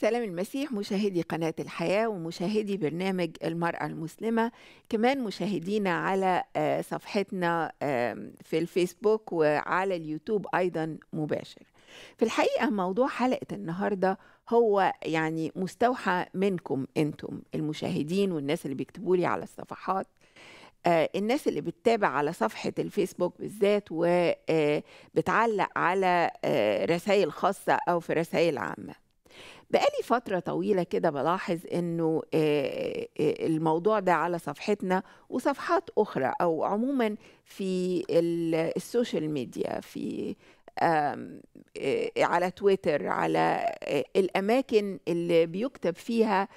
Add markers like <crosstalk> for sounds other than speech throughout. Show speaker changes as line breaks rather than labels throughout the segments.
سلام المسيح مشاهدي قناة الحياة ومشاهدي برنامج المرأة المسلمة كمان مشاهدينا على آه، صفحتنا في الفيسبوك وعلى اليوتيوب أيضا مباشر في الحقيقة موضوع حلقة النهاردة هو يعني مستوحى منكم أنتم المشاهدين والناس اللي بيكتبوا لي على الصفحات آه، الناس اللي بتتابع على صفحة الفيسبوك بالذات وبتعلق آه، على رسائل خاصة أو في رسائل عامة بقالي فترة طويلة كده بلاحظ إنه آه، آه، آه، الموضوع ده على صفحتنا وصفحات أخرى أو عموما في السوشيال ميديا في على تويتر على الأماكن اللي بيكتب فيها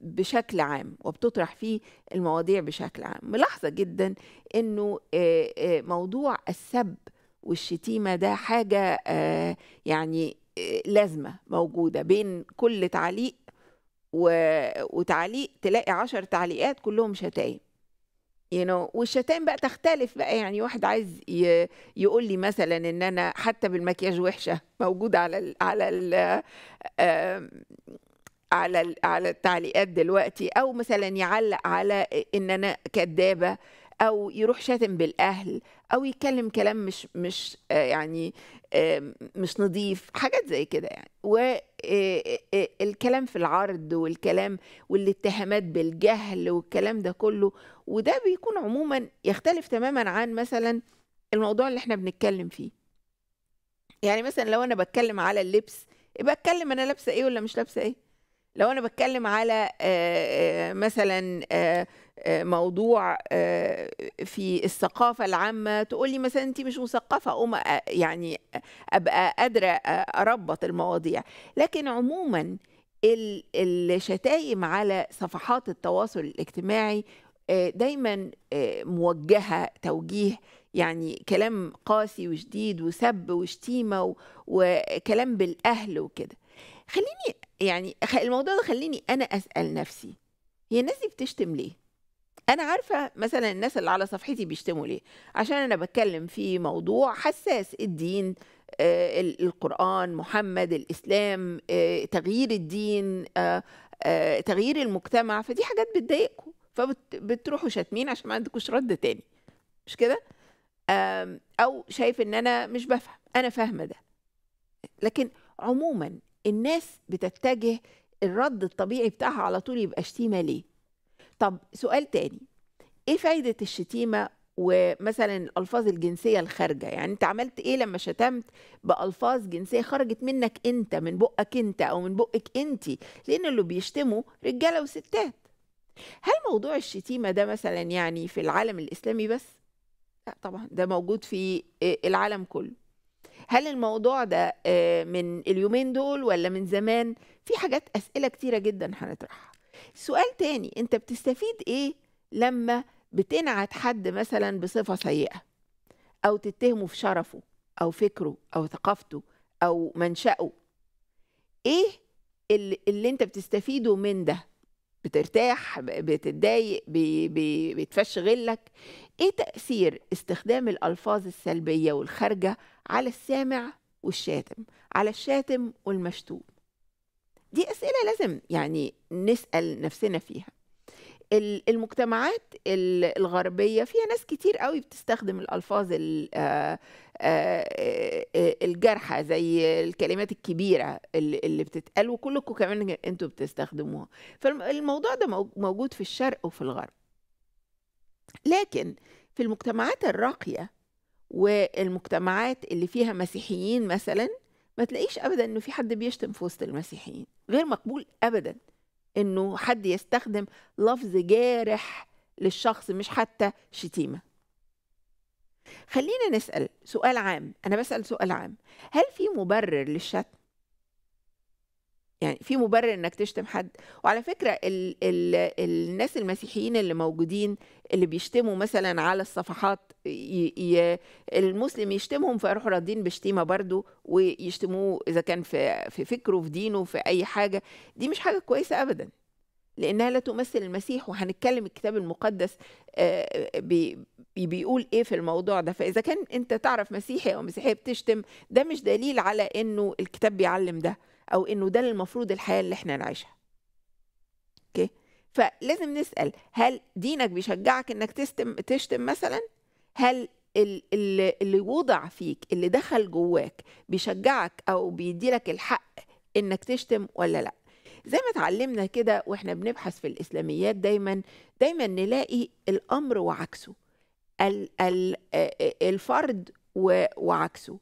بشكل عام وبتطرح فيه المواضيع بشكل عام ملاحظة جدا إنه موضوع السب والشتيمة ده حاجة يعني لازمه موجوده بين كل تعليق و... وتعليق تلاقي عشر تعليقات كلهم شتايم you know والشتائم بقى تختلف بقى يعني واحد عايز ي... يقول لي مثلا ان انا حتى بالمكياج وحشه موجود على ال على ال على ال على التعليقات دلوقتي او مثلا يعلق على ان انا كدابه او يروح شاتم بالاهل او يتكلم كلام مش مش آه، يعني آه، مش نظيف حاجات زي كده يعني والكلام آه، في العرض والكلام والاتهامات بالجهل والكلام ده كله وده بيكون عموما يختلف تماما عن مثلا الموضوع اللي احنا بنتكلم فيه يعني مثلا لو انا بتكلم على اللبس يبقى اتكلم انا لابسه ايه ولا مش لابسه ايه لو انا بتكلم على مثلا آه، موضوع آه، في الثقافة العامة تقول لي مثلا أنت مش مثقفة أقوم يعني أبقى قادرة أربط المواضيع لكن عموما الشتايم على صفحات التواصل الاجتماعي آه، دايما موجهة توجيه يعني كلام قاسي وشديد وسب وشتيمة وكلام بالأهل وكده خليني يعني الموضوع ده خليني أنا أسأل نفسي هي الناس دي بتشتم ليه؟ انا عارفه مثلا الناس اللي على صفحتي بيشتموا ليه عشان انا بتكلم في موضوع حساس الدين آه، القرآن محمد الإسلام آه، تغيير الدين آه،, آه، تغيير المجتمع فدي حاجات بتضايقكم فبتروحوا شاتمين عشان ما عندكوش رد تاني مش كده أو شايف إن أنا مش بفهم أنا فاهمة ده لكن عموما الناس بتتجه الرد الطبيعي بتاعها على طول يبقى شتيمة ليه طب سؤال تاني ايه فايدة الشتيمة ومثلا الألفاظ الجنسية الخارجة يعني انت عملت ايه لما شتمت بألفاظ جنسية خرجت منك انت من بقك انت او من بقك انت لان اللي بيشتموا رجالة وستات هل موضوع الشتيمة ده مثلا يعني في العالم الإسلامي بس؟ لا طبعا ده موجود في آه، العالم كله هل الموضوع ده آه، من اليومين دول ولا من زمان؟ في حاجات أسئلة كتيرة جدا هنطرحها سؤال تاني انت بتستفيد ايه لما بتنعت حد مثلا بصفة سيئة أو تتهمه في شرفه أو فكره أو ثقافته أو منشأه إيه اللي, اللي أنت بتستفيده من ده بترتاح بتتضايق بتفش غلك إيه تأثير استخدام الألفاظ السلبية والخارجة على السامع والشاتم على الشاتم والمشتوم دي اسئله لازم يعني نسال نفسنا فيها المجتمعات الغربيه فيها ناس كتير قوي بتستخدم الالفاظ آه، آه، آه، الجارحه زي الكلمات الكبيره اللي بتتقال وكلكم كمان انتوا بتستخدموها فالموضوع ده موجود في الشرق وفي الغرب لكن في المجتمعات الراقيه والمجتمعات اللي فيها مسيحيين مثلا ما تلاقيش ابدا انه في حد بيشتم في وسط المسيحيين غير مقبول ابدا انه حد يستخدم لفظ جارح للشخص مش حتى شتيمه خلينا نسال سؤال عام انا بسال سؤال عام هل في مبرر للشتم يعني في مبرر انك تشتم حد وعلى فكره ال ال الناس المسيحيين اللي موجودين اللي بيشتموا مثلا على الصفحات ي المسلم يشتمهم فيروحوا رادين بشتيمه برضه ويشتموه اذا كان في في فكره في دينه في اي حاجه دي مش حاجه كويسه ابدا لانها لا تمثل المسيح وهنتكلم الكتاب المقدس آه، آه، بيقول ايه في الموضوع ده فاذا كان انت تعرف مسيحي او مسيحيه بتشتم ده مش دليل على انه الكتاب بيعلم ده او انه ده المفروض الحياه اللي احنا نعيشها اوكي فلازم نسال هل دينك بيشجعك انك تستم تشتم مثلا هل اللي, وضع فيك اللي دخل جواك بيشجعك او بيديلك الحق انك تشتم ولا لا زي ما اتعلمنا كده واحنا بنبحث في الاسلاميات دايما دايما نلاقي الامر وعكسه الفرد وعكسه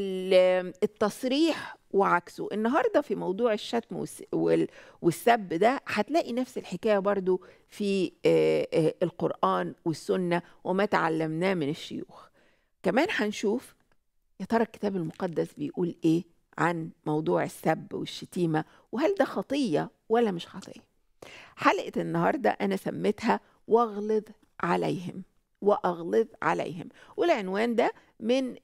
التصريح وعكسه النهارده في موضوع الشتم والسب ده هتلاقي نفس الحكايه برضو في القران والسنه وما تعلمناه من الشيوخ كمان هنشوف يا ترى الكتاب المقدس بيقول ايه عن موضوع السب والشتيمه وهل ده خطيه ولا مش خطيه حلقه النهارده انا سميتها واغلظ عليهم واغلظ عليهم والعنوان ده من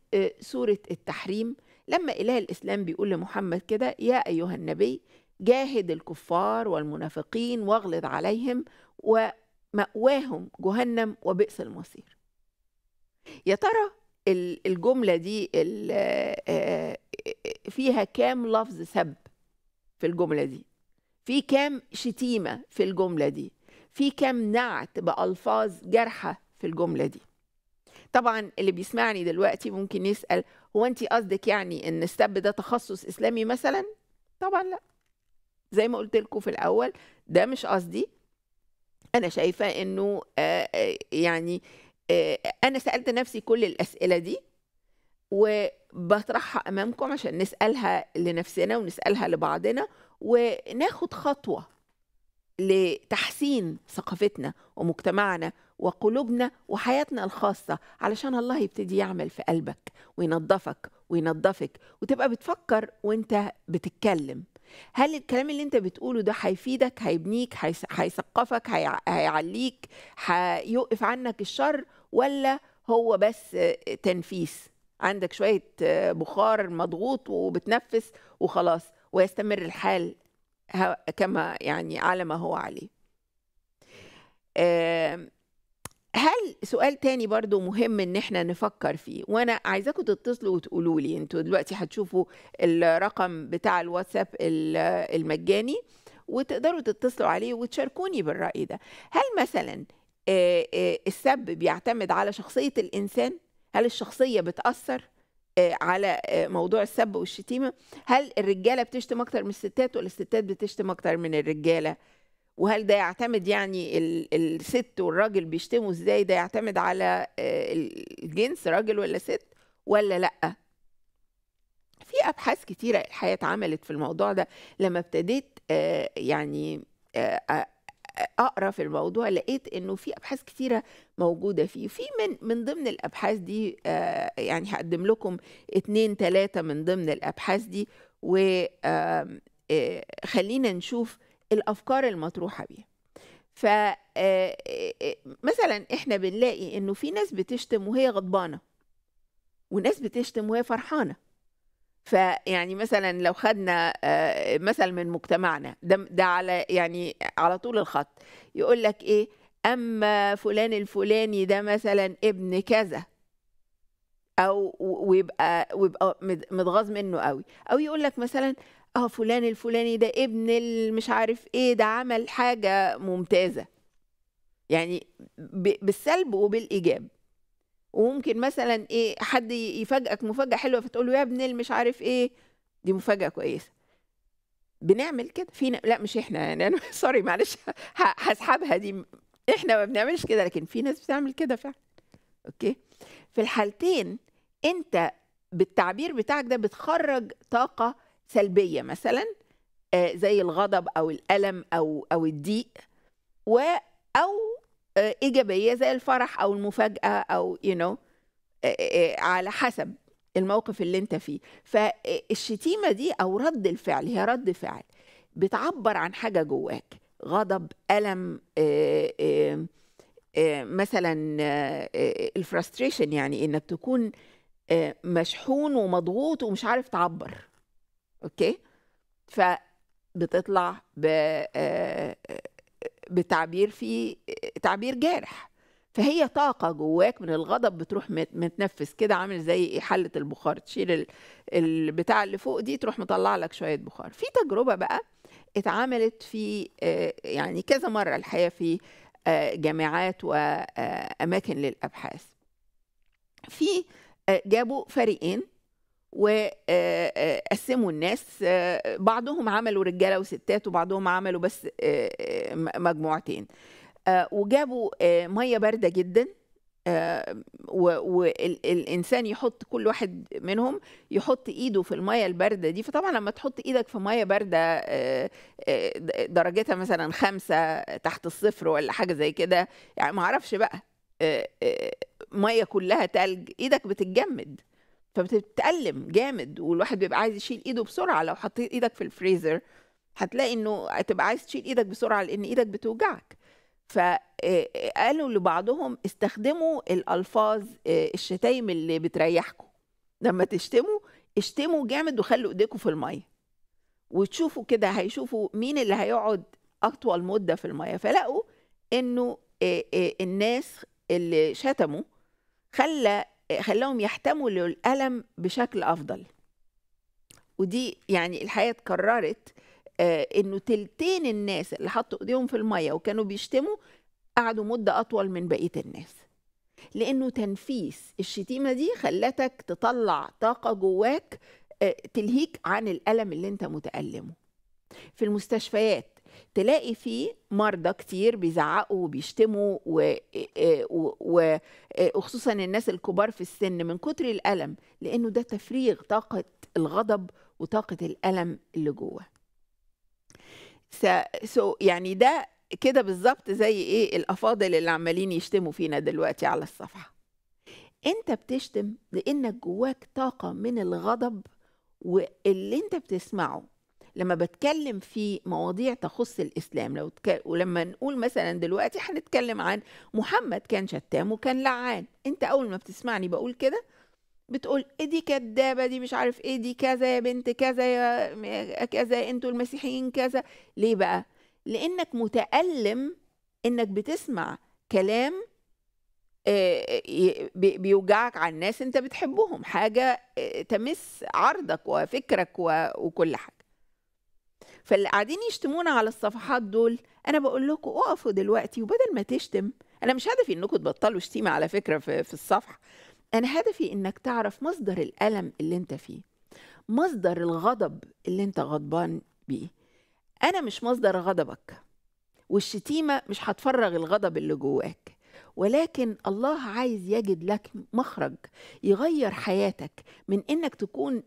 سوره التحريم لما إله الإسلام بيقول لمحمد كده يا أيها النبي جاهد الكفار والمنافقين واغلظ عليهم ومأواهم جهنم وبئس المصير يا ترى الجملة دي آه، فيها كام لفظ سب في الجملة دي في كام شتيمة في الجملة دي في كام نعت بألفاظ جارحة في الجملة دي طبعا اللي بيسمعني دلوقتي ممكن يسال هو انت قصدك يعني ان السب ده تخصص اسلامي مثلا طبعا لا زي ما قلت لكم في الاول ده مش قصدي انا شايفه انه آه، آه، يعني آه، انا سالت نفسي كل الاسئله دي وبطرحها امامكم عشان نسالها لنفسنا ونسالها لبعضنا وناخد خطوه لتحسين ثقافتنا ومجتمعنا وقلوبنا وحياتنا الخاصة علشان الله يبتدي يعمل في قلبك وينظفك وينظفك وتبقى بتفكر وانت بتتكلم هل الكلام اللي انت بتقوله ده هيفيدك هيبنيك هيثقفك هيعليك هيوقف عنك الشر ولا هو بس تنفيس عندك شوية بخار مضغوط وبتنفس وخلاص ويستمر الحال كما يعني على ما هو عليه هل سؤال تاني برضو مهم ان احنا نفكر فيه وانا عايزاكم تتصلوا وتقولوا لي انتوا دلوقتي هتشوفوا الرقم بتاع الواتساب المجاني وتقدروا تتصلوا عليه وتشاركوني بالرأي ده هل مثلا آه، آه، السب بيعتمد على شخصية الإنسان هل الشخصية بتأثر آه، على موضوع السب والشتيمة هل الرجالة بتشتم أكتر من الستات ولا الستات بتشتم أكتر من الرجالة وهل ده يعتمد يعني الست والراجل بيشتموا ازاي ده يعتمد على آه، الجنس راجل ولا ست ولا لأ في ابحاث كتيره الحقيقه اتعملت في الموضوع ده لما ابتديت آه، يعني آه، اقرا في الموضوع لقيت انه في ابحاث كتيره موجوده فيه في من من ضمن الابحاث دي يعني هقدم لكم اتنين تلاته من ضمن الابحاث دي وخلينا نشوف الافكار المطروحه بيها ف آه، آه، آه، مثلا احنا بنلاقي انه في ناس بتشتم وهي غضبانه وناس بتشتم وهي فرحانه فيعني مثلا لو خدنا مثل من مجتمعنا ده ده على يعني على طول الخط يقول لك ايه اما فلان الفلاني ده مثلا ابن كذا او ويبقى ويبقى متغاظ منه قوي او يقول لك مثلا اه فلان الفلاني ده ابن مش عارف ايه ده عمل حاجه ممتازه يعني بالسلب وبالايجاب وممكن مثلا ايه حد يفاجئك مفاجاه حلوه فتقول له يا ابن المش عارف ايه دي مفاجاه كويسه بنعمل كده فينا لا مش احنا يعني انا <laughs> سوري معلش هسحبها دي احنا ما بنعملش كده لكن في ناس بتعمل كده فعلا اوكي في الحالتين انت بالتعبير بتاعك ده بتخرج طاقه سلبيه مثلا آه، زي الغضب او الالم او او الضيق و او آه، ايجابيه زي الفرح او المفاجاه او يو you نو know آه، على حسب الموقف اللي انت فيه فالشتيمه دي او رد الفعل هي رد فعل بتعبر عن حاجه جواك غضب الم مثلا الفراستريشن يعني انك تكون مشحون ومضغوط ومش عارف تعبر اوكي فبتطلع ب آه، بتعبير في تعبير جارح فهي طاقة جواك من الغضب بتروح متنفس كده عامل زي حلة البخار تشيل البتاع اللي فوق دي تروح مطلع لك شوية بخار في تجربة بقى اتعملت في آه، يعني كذا مرة الحقيقة في آه، جامعات وأماكن للأبحاث في جابوا فريقين وقسموا آه، آه، الناس آه، بعضهم عملوا رجاله وستات وبعضهم عملوا بس مجموعتين وجابوا ميه بارده جدا والانسان يحط كل واحد منهم يحط ايده في الميه البارده دي فطبعا لما تحط ايدك في ميه بارده درجتها مثلا خمسة تحت الصفر ولا حاجه زي كده يعني ما اعرفش بقى ميه كلها تلج ايدك بتتجمد فبتتألم جامد والواحد بيبقى عايز يشيل ايده بسرعه لو حطيت ايدك في الفريزر هتلاقي انه هتبقى عايز تشيل ايدك بسرعه لان ايدك بتوجعك فقالوا آه، آه، لبعضهم استخدموا الالفاظ آه، الشتايم اللي بتريحكم لما تشتموا اشتموا جامد وخلوا ايديكم في الميه وتشوفوا كده هيشوفوا مين اللي هيقعد اطول مده في الميه فلقوا انه الناس اللي شتموا خلى خلاهم يحتملوا الألم بشكل أفضل ودي يعني الحقيقة اتكررت آه، إنه تلتين الناس اللي حطوا إيديهم في المية وكانوا بيشتموا قعدوا مدة أطول من بقية الناس لأنه تنفيس الشتيمة دي خلتك تطلع طاقة جواك آه، تلهيك عن الألم اللي أنت متألمه في المستشفيات تلاقي فيه مرضى كتير بيزعقوا وبيشتموا آه، آه، وخصوصا الناس الكبار في السن من كتر الألم لأنه ده تفريغ طاقة الغضب وطاقة الألم اللي جوه سو يعني ده كده بالظبط زي ايه الافاضل اللي عمالين يشتموا فينا دلوقتي على الصفحه انت بتشتم لانك جواك طاقه من الغضب واللي انت بتسمعه لما بتكلم في مواضيع تخص الاسلام لو تك... ولما نقول مثلا دلوقتي هنتكلم عن محمد كان شتام وكان لعان انت اول ما بتسمعني بقول كده بتقول ايه دي كدابه دي مش عارف ايه دي كذا يا بنت كذا يا كذا انتوا المسيحيين كذا ليه بقى لانك متالم انك بتسمع كلام آه، بيوجعك على الناس انت بتحبهم حاجه آه، تمس عرضك وفكرك وكل حاجه فاللي قاعدين يشتمونا على الصفحات دول انا بقول لكم اقفوا دلوقتي وبدل ما تشتم انا مش هدفي انكم تبطلوا شتيمه على فكره في, في الصفح انا هدفي انك تعرف مصدر الالم اللي انت فيه مصدر الغضب اللي انت غضبان بيه انا مش مصدر غضبك والشتيمه مش هتفرغ الغضب اللي جواك ولكن الله عايز يجد لك مخرج يغير حياتك من انك تكون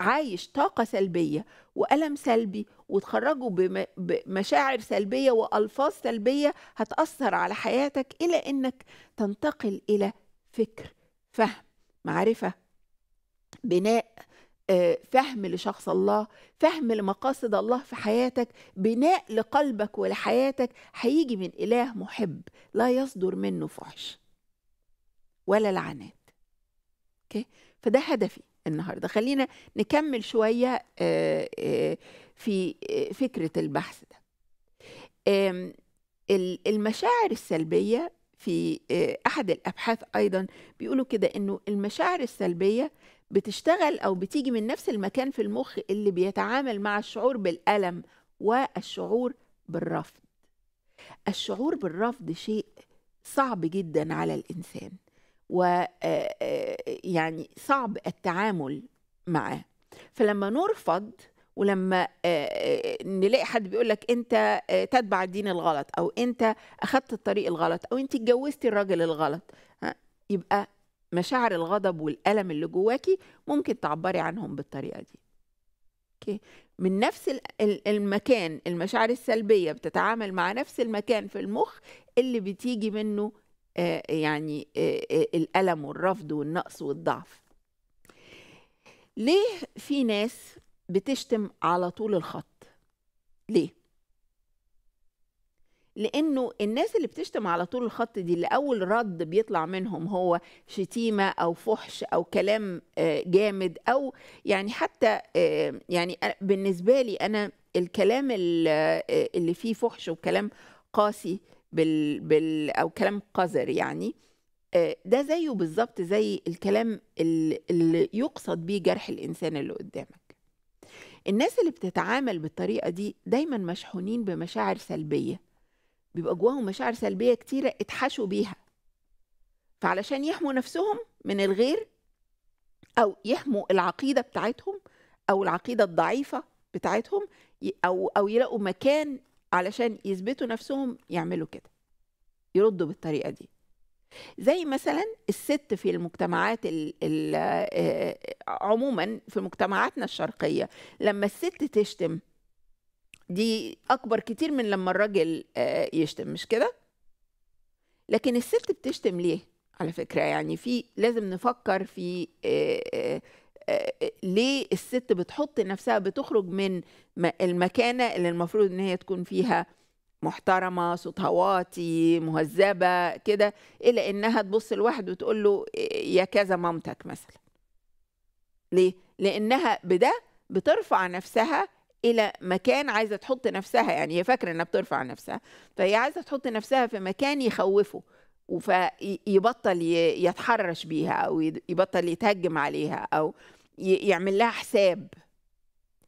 عايش طاقة سلبية وألم سلبي وتخرجه بمشاعر سلبية وألفاظ سلبية هتأثر على حياتك إلى إنك تنتقل إلى فكر فهم معرفة بناء آه، فهم لشخص الله فهم لمقاصد الله في حياتك بناء لقلبك ولحياتك هيجي من إله محب لا يصدر منه فحش ولا لعنات اوكي فده هدفي النهارده خلينا نكمل شويه آه، آه، في آه، فكره البحث ده المشاعر السلبيه في احد الابحاث ايضا بيقولوا كده انه المشاعر السلبيه بتشتغل او بتيجي من نفس المكان في المخ اللي بيتعامل مع الشعور بالالم والشعور بالرفض الشعور بالرفض شيء صعب جدا على الانسان ويعني آه، آه، صعب التعامل معاه فلما نرفض ولما آه، نلاقي حد بيقول لك انت تتبع الدين الغلط او انت اخذت الطريق الغلط او انت اتجوزتي الراجل الغلط يبقى مشاعر الغضب والالم اللي جواكي ممكن تعبري عنهم بالطريقه دي اوكي من نفس المكان المشاعر السلبيه بتتعامل مع نفس المكان في المخ اللي بتيجي منه آه، يعني آه، آه، الألم والرفض والنقص والضعف ليه في ناس بتشتم على طول الخط ليه لانه الناس اللي بتشتم على طول الخط دي اللي اول رد بيطلع منهم هو شتيمه او فحش او كلام جامد او يعني حتى يعني بالنسبه لي انا الكلام اللي فيه فحش وكلام قاسي بال, بال او كلام قذر يعني آه، ده زيه بالظبط زي الكلام اللي يقصد بيه جرح الانسان اللي قدامك الناس اللي بتتعامل بالطريقه دي دايما مشحونين بمشاعر سلبيه بيبقى جواهم مشاعر سلبيه كتيره اتحشوا بيها فعلشان يحموا نفسهم من الغير او يحموا العقيده بتاعتهم او العقيده الضعيفه بتاعتهم او او يلاقوا مكان علشان يثبتوا نفسهم يعملوا كده يردوا بالطريقة دي زي مثلا الست في المجتمعات ال ال آه، عموما في مجتمعاتنا الشرقية لما الست تشتم دي أكبر كتير من لما الراجل آه، يشتم مش كده؟ لكن الست بتشتم ليه؟ على فكرة يعني في لازم نفكر في آه، ليه الست بتحط نفسها بتخرج من المكانه اللي المفروض ان هي تكون فيها محترمه صوتها واطي مهذبه كده الى انها تبص لواحد وتقول له إيه، يا كذا مامتك مثلا ليه لانها بده بترفع نفسها الى مكان عايزه تحط نفسها يعني هي فاكره انها بترفع نفسها فهي عايزه تحط نفسها في مكان يخوفه فيبطل يتحرش بيها او يبطل يتهجم عليها او يعمل لها حساب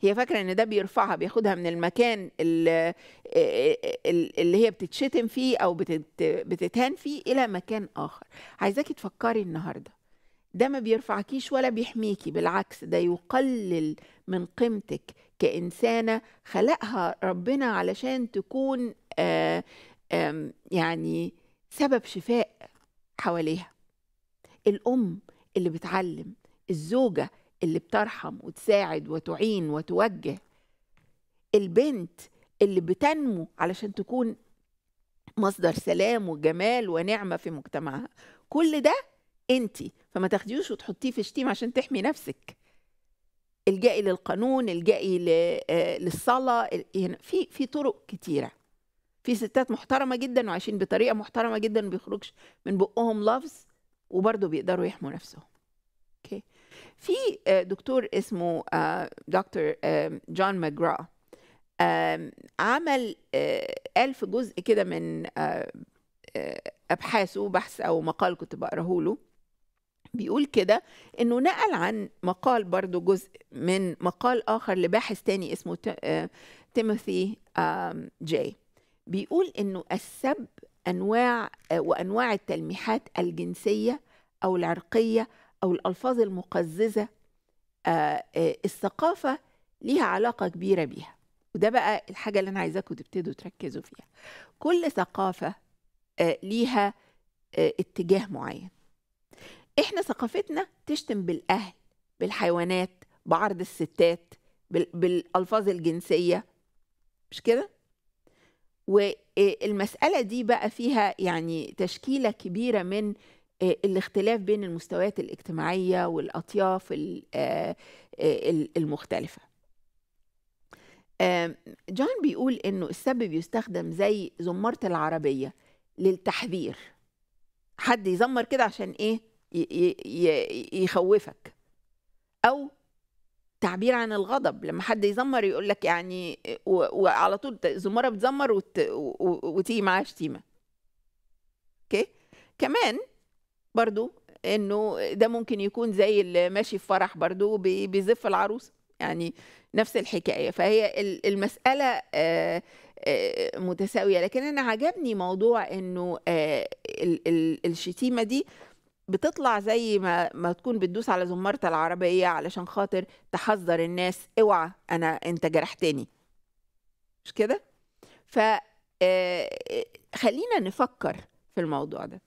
هي فاكره ان ده بيرفعها بياخدها من المكان اللي, هي بتتشتم فيه او بتتهان فيه الى مكان اخر عايزاكي تفكري النهارده ده ما بيرفعكيش ولا بيحميكي بالعكس ده يقلل من قيمتك كانسانه خلقها ربنا علشان تكون آآ آه، آآ يعني سبب شفاء حواليها الام اللي بتعلم الزوجه اللي بترحم وتساعد وتعين وتوجه البنت اللي بتنمو علشان تكون مصدر سلام وجمال ونعمه في مجتمعها كل ده انت فما تاخديوش وتحطيه في شتيم عشان تحمي نفسك الجائي للقانون الجائي آه، للصلاه يعني في في طرق كتيره في ستات محترمه جدا وعايشين بطريقه محترمه جدا ما بيخرجش من بقهم لفظ وبرضه بيقدروا يحموا نفسهم اوكي في آه، دكتور اسمه آه، دكتور جون ماجرا عمل آه، قال في جزء كده من ابحاثه بحث او مقال كنت بقراه له بيقول كده انه نقل عن مقال برضو جزء من مقال اخر لباحث تاني اسمه تيموثي جاي بيقول انه السب انواع وانواع التلميحات الجنسيه او العرقيه او الالفاظ المقززه آه، آه، الثقافه ليها علاقه كبيره بيها وده بقى الحاجه اللي انا عايزاكم تبتدوا تركزوا فيها كل ثقافه آه، ليها اتجاه معين احنا ثقافتنا تشتم بالاهل بالحيوانات بعرض الستات بالالفاظ الجنسيه مش كده والمساله دي بقى فيها يعني تشكيله كبيره من آه، الاختلاف بين المستويات الاجتماعيه والاطياف آه، آه، المختلفه جون بيقول انه السبب بيستخدم زي زمارة العربية للتحذير حد يزمر كده عشان ايه يخوفك او تعبير عن الغضب لما حد يزمر يقول لك يعني وعلى طول زمارة بتزمر وتيجي معاها شتيمة اوكي كمان برضو انه ده ممكن يكون زي اللي ماشي في فرح برضو بيزف العروس يعني نفس الحكايه فهي المساله آه، آه، متساويه لكن انا عجبني موضوع انه آه، الشتيمه دي بتطلع زي ما ما تكون بتدوس على زمارة العربية علشان خاطر تحذر الناس اوعى انا انت جرحتني مش كده؟ ف خلينا نفكر في الموضوع ده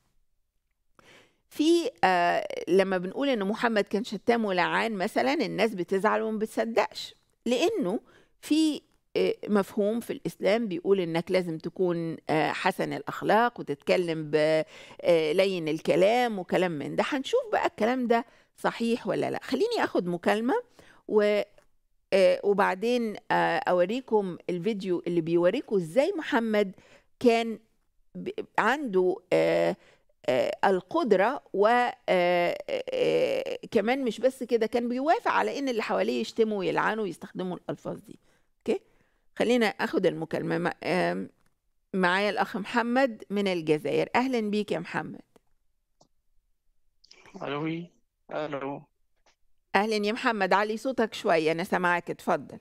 في آه لما بنقول ان محمد كان شتام ولعان مثلا الناس بتزعل وما بتصدقش لانه في آه مفهوم في الاسلام بيقول انك لازم تكون آه حسن الاخلاق وتتكلم بلين آه، الكلام وكلام من ده هنشوف بقى الكلام ده صحيح ولا لا خليني اخد مكالمه و آه، وبعدين آه، اوريكم الفيديو اللي بيوريكم ازاي محمد كان عنده آه، القدرة وكمان آه، آه، مش بس كده كان بيوافق على إن اللي حواليه يشتموا ويلعنوا ويستخدموا الألفاظ دي أوكي خلينا أخد المكالمة معايا الأخ محمد من الجزائر أهلا بيك يا محمد
ألوي ألو
أهلا يا محمد علي صوتك شوية أنا سامعاك اتفضل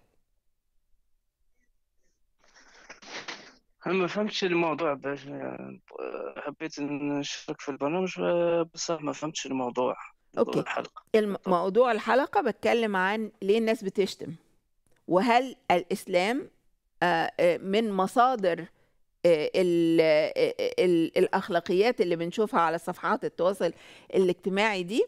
انا ما فهمتش الموضوع باش آه، حبيت نشارك في البرنامج آه، بصح ما فهمتش الموضوع اوكي الحلقه
موضوع الحلقه بتكلم عن ليه الناس بتشتم وهل الاسلام آه، من مصادر الـ الـ الاخلاقيات اللي بنشوفها على صفحات التواصل الاجتماعي دي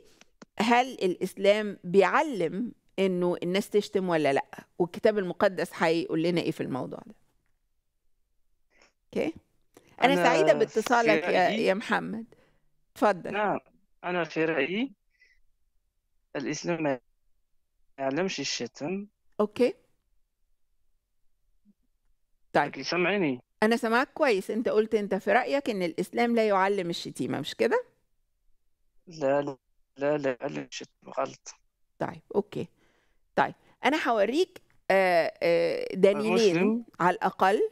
هل الاسلام بيعلم انه الناس تشتم ولا لا والكتاب المقدس هيقول لنا ايه في الموضوع ده اوكي انا, سعيده باتصالك يا يا محمد تفضل نعم أنا
في رأيي الإسلام ما
يعلمش الشتم أوكي
طيب سامعيني
أنا سامعك كويس أنت قلت أنت في رأيك إن الإسلام لا يعلم الشتيمة مش كده؟
لا لا لا لا يعلم الشتم غلط
طيب أوكي طيب أنا هوريك آه، آه، دليلين على الأقل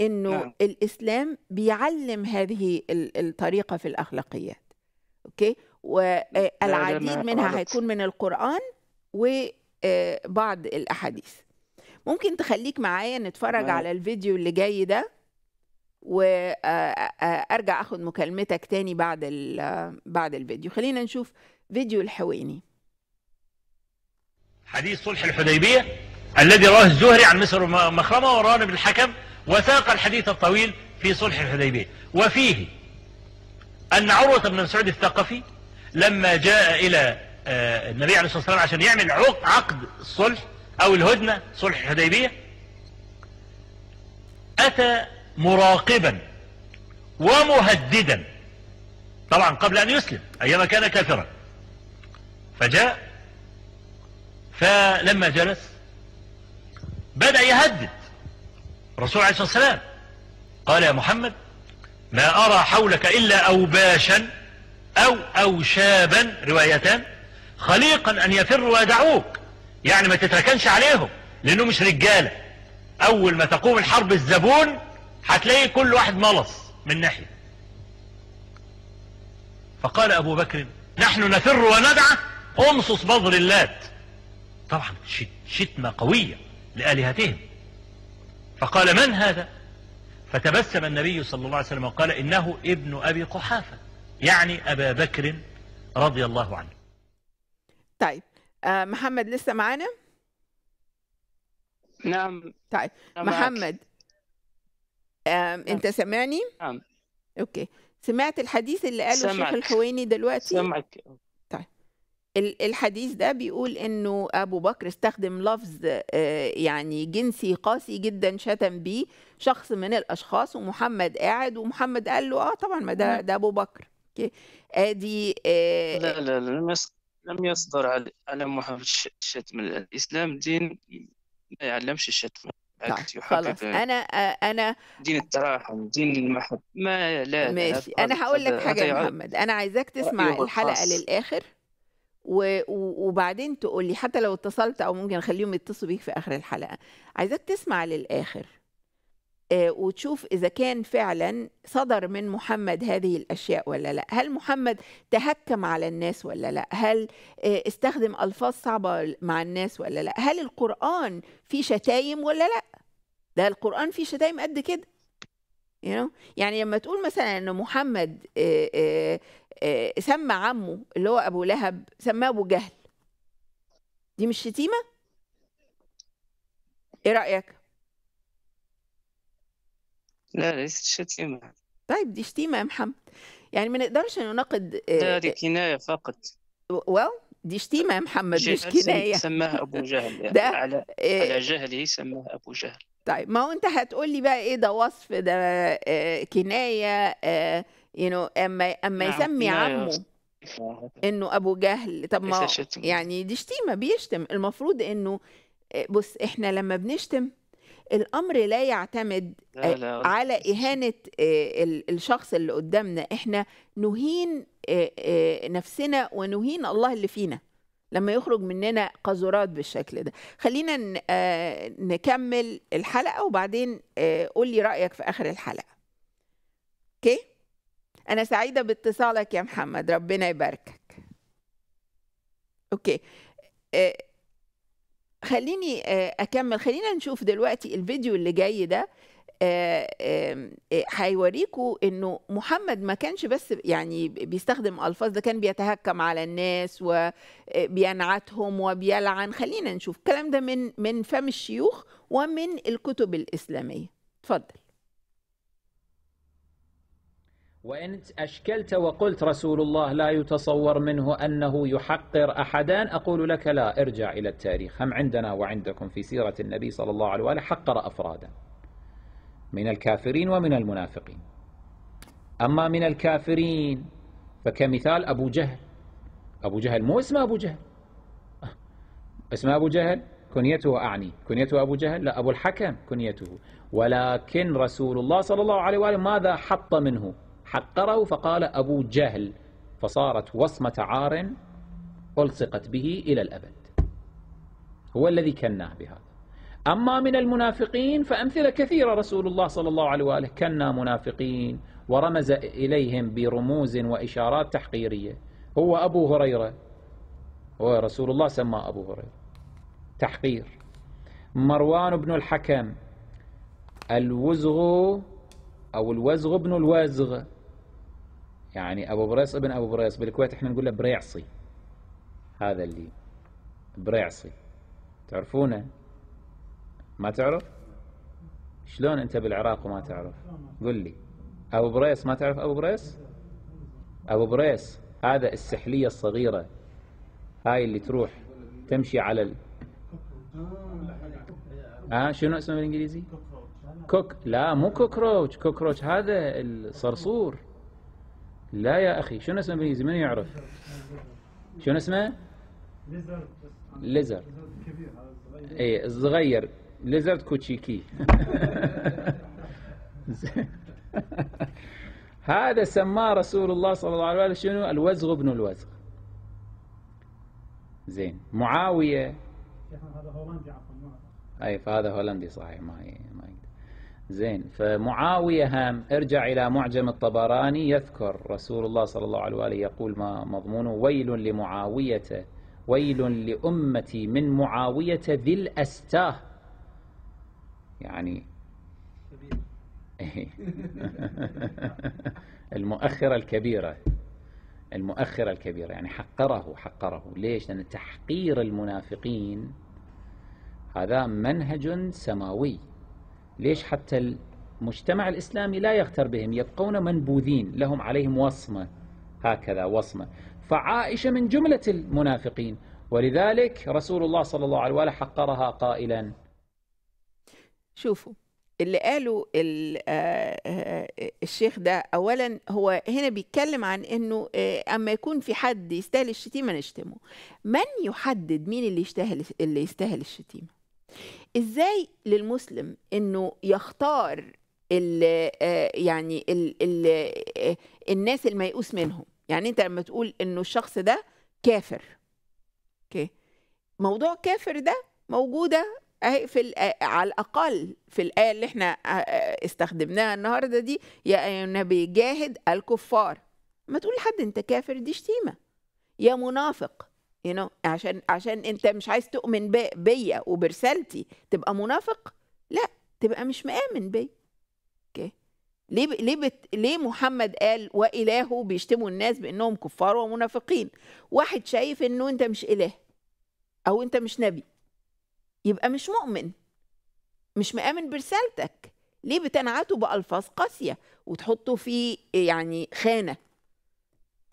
انه نعم. الاسلام بيعلم هذه الطريقه في الاخلاقيات اوكي والعديد آه، منها هيكون من القران وبعض آه، الاحاديث ممكن تخليك معايا نتفرج نعم. على الفيديو اللي جاي ده وارجع آه، اخد مكالمتك تاني بعد بعد الفيديو خلينا نشوف فيديو الحويني
حديث صلح الحديبيه الذي رواه الزهري عن مصر مخرمه ورانا ابن الحكم وساق الحديث الطويل في صلح الحديبية وفيه أن عروة بن مسعود الثقفي لما جاء إلى آه، النبي عليه الصلاة والسلام عشان يعمل عقد الصلح أو الهدنة صلح الحديبية أتى مراقبا ومهددا طبعا قبل أن يسلم أيما كان كافرا فجاء فلما جلس بدأ يهدد الرسول عليه الصلاة والسلام قال يا محمد ما أرى حولك إلا أوباشا أو أوشابا روايتان خليقا أن يفروا ويدعوك يعني ما تتركنش عليهم لأنه مش رجالة أول ما تقوم الحرب الزبون هتلاقي كل واحد ملص من ناحية فقال أبو بكر نحن نفر وندع أمصص بذر اللات طبعا شتمة قوية لآلهتهم فقال من هذا فتبسم النبي صلى الله عليه وسلم وقال إنه ابن أبي قحافة يعني أبا بكر رضي الله عنه
طيب آه، محمد لسه معانا نعم طيب نعم، محمد نعم. انت سمعني نعم اوكي سمعت الحديث اللي قاله الشيخ الحويني دلوقتي سمعك الحديث ده بيقول انه ابو بكر استخدم لفظ آه، يعني جنسي قاسي جدا شتم بيه شخص من الاشخاص ومحمد قاعد ومحمد قال له اه طبعا ما ده ده ابو بكر اوكي ادي آه
لا لا لم لم يصدر على محمد
الشتم الاسلام دين ما يعلمش الشتم طيب، خلاص انا
آه، انا
دين التراحم دين المحبه
ما لا ماشي انا هقول لك حاجه يا محمد انا عايزاك تسمع الحلقه للاخر وبعدين تقول لي حتى لو اتصلت او ممكن اخليهم يتصلوا بيك في اخر الحلقه عايزاك تسمع للاخر آه، وتشوف اذا كان فعلا صدر من محمد هذه الاشياء ولا لا هل محمد تهكم على الناس ولا لا هل آه، استخدم الفاظ صعبه مع الناس ولا لا هل القران فيه شتايم ولا لا ده القران فيه شتايم قد كده يعني لما تقول مثلا ان محمد آه، آه، سمى عمه اللي هو ابو لهب سماه ابو جهل دي مش شتيمه ايه رايك
لا ليست شتيمه
طيب دي شتيمه يا محمد يعني ما نقدرش نناقض آه، دي كنايه فقط واو دي شتيمه يا محمد مش كنايه سماها ابو جهل يعني. ده على آه، على جهله سماها ابو جهل طيب ما هو انت هتقول لي بقى ايه ده وصف ده كنايه يو نو اما اما نعم، يسمي عمه انه ابو جهل طب ما يعني دي شتيمه بيشتم المفروض انه آه، بص احنا لما بنشتم الامر لا يعتمد آه، على اهانه آه، الشخص اللي قدامنا احنا نهين نفسنا ونهين الله اللي فينا لما يخرج مننا قذورات بالشكل ده خلينا نكمل الحلقه وبعدين قولي رايك في اخر الحلقه اوكي okay? أنا سعيدة باتصالك يا محمد ربنا يباركك أوكي آه، خليني آه، أكمل خلينا نشوف دلوقتي الفيديو اللي جاي ده آه، هيوريكوا انه محمد ما كانش بس يعني بيستخدم الفاظ ده كان بيتهكم على الناس وبينعتهم وبيلعن خلينا نشوف الكلام ده من من فم الشيوخ ومن الكتب الاسلاميه اتفضل
وإن أشكلت وقلت رسول الله لا يتصور منه أنه يحقر أحدا أقول لك لا ارجع إلى التاريخ هم عندنا وعندكم في سيرة النبي صلى الله عليه وآله حقر أفرادا من الكافرين ومن المنافقين أما من الكافرين فكمثال أبو جهل أبو جهل مو اسمه أبو جهل اسمه أبو جهل كنيته أعني كنيته أبو جهل لا أبو الحكم كنيته ولكن رسول الله صلى الله عليه وآله ماذا حط منه حقره فقال أبو جهل فصارت وصمة عار ألصقت به إلى الأبد هو الذي كناه بهذا أما من المنافقين فأمثلة كثيرة رسول الله صلى الله عليه وآله كنا منافقين ورمز إليهم برموز وإشارات تحقيرية هو أبو هريرة هو رسول الله سماه أبو هريرة تحقير مروان بن الحكم الوزغ أو الوزغ بن الوزغ يعني أبو بريص ابن أبو بريص بالكويت احنا نقول له بريعصي هذا اللي بريعصي تعرفونه ما تعرف شلون أنت بالعراق وما تعرف قل لي أبو بريص ما تعرف أبو بريص أبو بريص هذا السحلية الصغيرة هاي اللي تروح تمشي على ال... آه شنو اسمه بالإنجليزي كوك لا مو كوكروتش كوكروتش هذا الصرصور لا يا أخي شنو اسمه بالإنجليزي من يعرف شنو اسمه إيه، ليزرد اي صغير ليزر كوتشيكي <laughs> هذا سماه رسول الله صلى الله عليه وسلم شنو الوزغ ابن الوزغ زين معاوية هذا هولندي عفوا اي فهذا هولندي صحيح ما ما يقدر زين فمعاوية هام ارجع إلى معجم الطبراني يذكر رسول الله صلى الله عليه وآله يقول ما مضمونه ويل لمعاوية ويل لأمتي من معاوية ذي الأستاه يعني <laughs> المؤخرة الكبيرة المؤخرة الكبيرة يعني حقره حقره ليش؟ لأن تحقير المنافقين هذا منهج سماوي ليش حتى المجتمع الإسلامي لا يغتر بهم يبقون منبوذين لهم عليهم وصمة هكذا وصمة فعائشة من جملة المنافقين ولذلك رسول الله صلى الله عليه وآله حقرها قائلا شوفوا اللي
قاله آه، آه، الشيخ ده اولا هو هنا بيتكلم عن انه آه، اما يكون في حد يستاهل الشتيمه نشتمه من يحدد مين اللي يستاهل اللي يستاهل الشتيمه ازاي للمسلم انه يختار الـ آه، يعني الـ الـ آه، الناس الميؤوس منهم يعني انت لما تقول انه الشخص ده كافر اوكي موضوع كافر ده موجوده اهي في آه، على الاقل في الايه اللي احنا استخدمناها النهارده دي يا ايها النبي جاهد الكفار ما تقول لحد انت كافر دي شتيمه يا منافق you know عشان عشان انت مش عايز تؤمن بيا وبرسالتي تبقى منافق لا تبقى مش مآمن بيا اوكي ليه ب... ليه بت... ليه محمد قال وإلهه بيشتموا الناس بأنهم كفار ومنافقين واحد شايف أنه أنت مش إله أو أنت مش نبي يبقى مش مؤمن مش مآمن برسالتك ليه بتنعته بألفاظ قاسية وتحطه في يعني خانة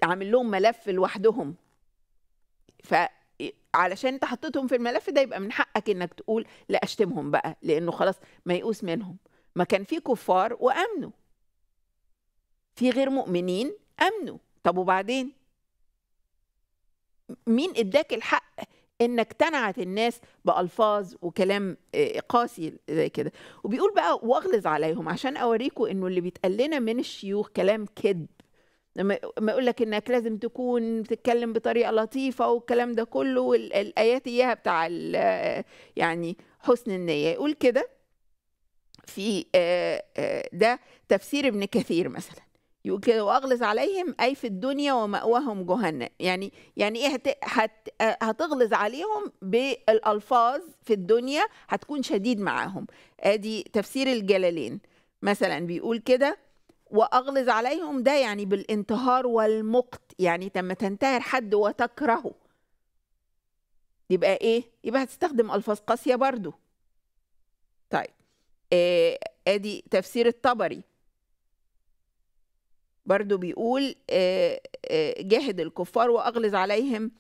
عامل لهم ملف لوحدهم ف علشان انت حطيتهم في الملف ده يبقى من حقك انك تقول لا اشتمهم بقى لانه خلاص ما يقوس منهم ما كان في كفار وامنوا في غير مؤمنين امنوا طب وبعدين مين اداك الحق انك تنعت الناس بالفاظ وكلام آه، قاسي زي كده وبيقول بقى واغلظ عليهم عشان اوريكم انه اللي بيتقال لنا من الشيوخ كلام كد لما يقول لك انك لازم تكون بتتكلم بطريقه لطيفه والكلام ده كله الايات اياها بتاع يعني حسن النيه يقول كده في ده تفسير ابن كثير مثلا يقول كده واغلظ عليهم اي في الدنيا وماواهم جهنم يعني يعني ايه هتغلظ عليهم بالالفاظ في الدنيا هتكون شديد معاهم ادي تفسير الجلالين مثلا بيقول كده واغلظ عليهم ده يعني بالانتهار والمقت يعني لما تنتهر حد وتكرهه يبقى ايه يبقى هتستخدم الفاظ قاسيه برضو طيب إيه ادي تفسير الطبري برضو بيقول إيه إيه جاهد الكفار واغلظ عليهم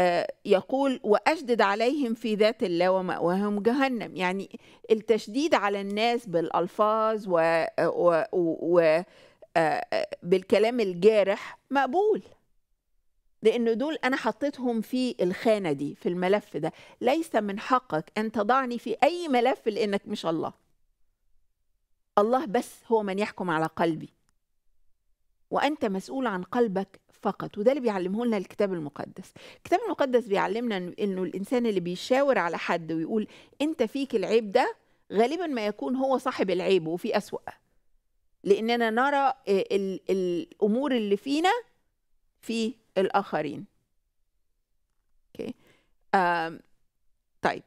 آه، يقول واشدد عليهم في ذات الله وماواهم جهنم يعني التشديد على الناس بالالفاظ و, و... و... آه، آه، بالكلام الجارح مقبول لان دول انا حطيتهم في الخانه دي في الملف ده ليس من حقك ان تضعني في اي ملف لانك مش الله الله بس هو من يحكم على قلبي وانت مسؤول عن قلبك فقط وده اللي بيعلمه لنا الكتاب المقدس الكتاب المقدس بيعلمنا انه الانسان اللي بيشاور على حد ويقول انت فيك العيب ده غالبا ما يكون هو صاحب العيب وفي اسوأ لاننا نرى الامور اللي فينا في الاخرين اوكي طيب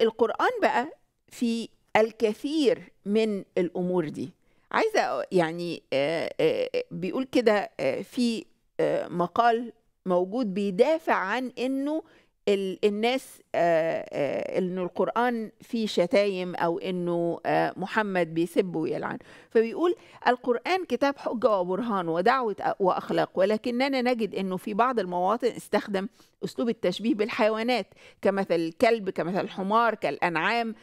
القران بقى في الكثير من الامور دي عايزه يعني آه، آه، بيقول كده آه، في آه، مقال موجود بيدافع عن انه الناس آه، آه، ان القران فيه شتايم او انه محمد بيسب ويلعن فبيقول القران كتاب حجه وبرهان ودعوه واخلاق ولكننا نجد انه في بعض المواطن استخدم اسلوب التشبيه بالحيوانات كمثل الكلب كمثل الحمار كالانعام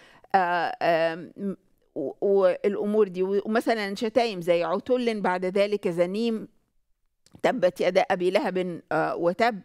والامور دي ومثلا شتايم زي عتل بعد ذلك زنيم تبت يد ابي لهب آه، وتب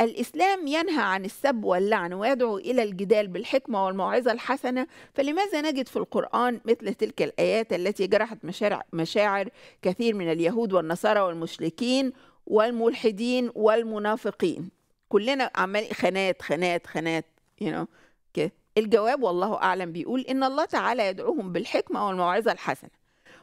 الاسلام ينهى عن السب واللعن ويدعو الى الجدال بالحكمه والموعظه الحسنه فلماذا نجد في القران مثل تلك الايات التي جرحت مشاعر, مشاعر كثير من اليهود والنصارى والمشركين والملحدين والمنافقين كلنا عمال خنات خنات خنات you know. كده الجواب والله اعلم بيقول ان الله تعالى يدعوهم بالحكمه والموعظه الحسنه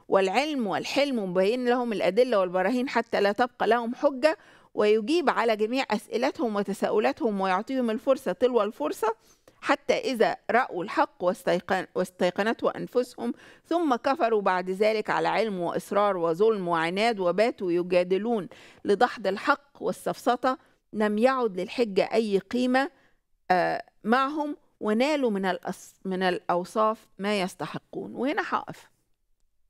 والعلم والحلم مبين لهم الأدلة والبراهين حتى لا تبقى لهم حجة ويجيب على جميع أسئلتهم وتساؤلاتهم ويعطيهم الفرصة تلو الفرصة حتى إذا رأوا الحق واستيقن واستيقنته أنفسهم ثم كفروا بعد ذلك على علم وإصرار وظلم وعناد وباتوا يجادلون لدحض الحق والسفسطة لم يعد للحجة أي قيمة آه، معهم ونالوا من من الأوصاف ما يستحقون وهنا هقف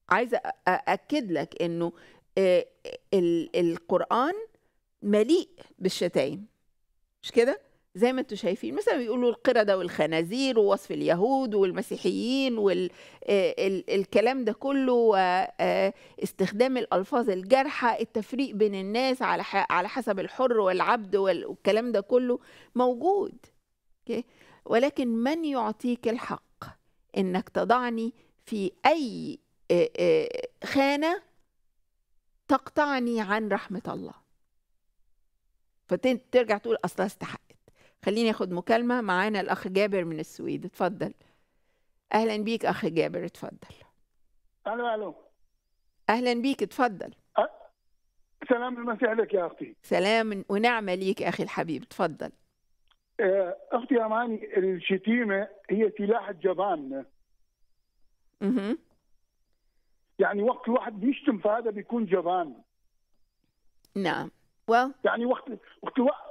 عايزه ااكد لك انه القران مليء بالشتايم مش كده زي ما انتم شايفين مثلا بيقولوا القردة والخنازير ووصف اليهود والمسيحيين والكلام ده كله استخدام الألفاظ الجارحة التفريق بين الناس على على حسب الحر والعبد والكلام ده كله موجود ولكن من يعطيك الحق انك تضعني في أي آه، آه، خانه تقطعني عن رحمه الله فترجع تقول اصلا استحقت خليني اخد مكالمه معانا الاخ جابر من السويد اتفضل اهلا بيك اخ جابر اتفضل الو الو اهلا بيك اتفضل أه؟
سلام المسيح لك يا اختي
سلام ونعمه ليك اخي الحبيب اتفضل
آه، اختي اماني الشتيمه هي سلاح الجبان اها يعني وقت الواحد بيشتم فهذا بيكون جبان نعم well. يعني وقت وقت الواحد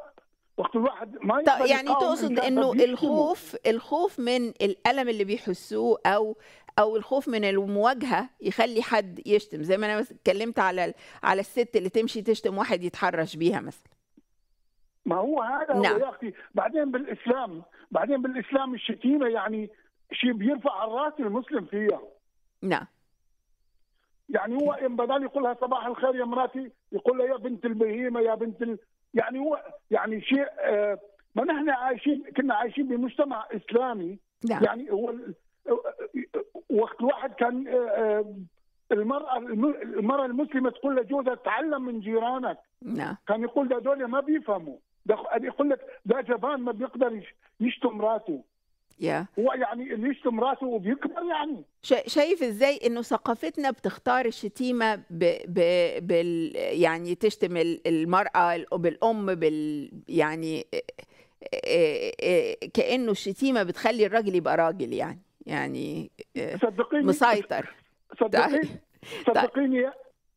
وقت الواحد ما طيب يعني تقصد انه الخوف
الخوف من الالم اللي بيحسوه او او الخوف من المواجهه يخلي حد يشتم زي ما انا اتكلمت على على الست اللي تمشي تشتم واحد يتحرش بيها مثلا
ما هو هذا نعم. هو يا اخي بعدين بالاسلام بعدين بالاسلام الشتيمه يعني شيء بيرفع الراس المسلم فيها نعم يعني هو ان بدل يقولها صباح الخير يا مراتي يقول لها يا بنت البهيمه يا بنت ال... يعني هو يعني شيء آه، ما نحن عايشين كنا عايشين بمجتمع اسلامي نعم. يعني هو وقت الواحد كان آه، آه، المراه المراه المسلمه تقول لجوزها تعلم من جيرانك نعم. كان يقول هذول ما بيفهموا يقول لك ده جبان ما بيقدر يشتم مراته yeah. هو يعني اللي يشتم راسه وبيكبر يعني شايف ازاي
انه ثقافتنا بتختار الشتيمه ب... ب... بال يعني تشتم المراه بالام بال يعني كانه الشتيمه بتخلي الراجل يبقى راجل يعني يعني صدقيني مسيطر
صدقيني طيب. صدقيني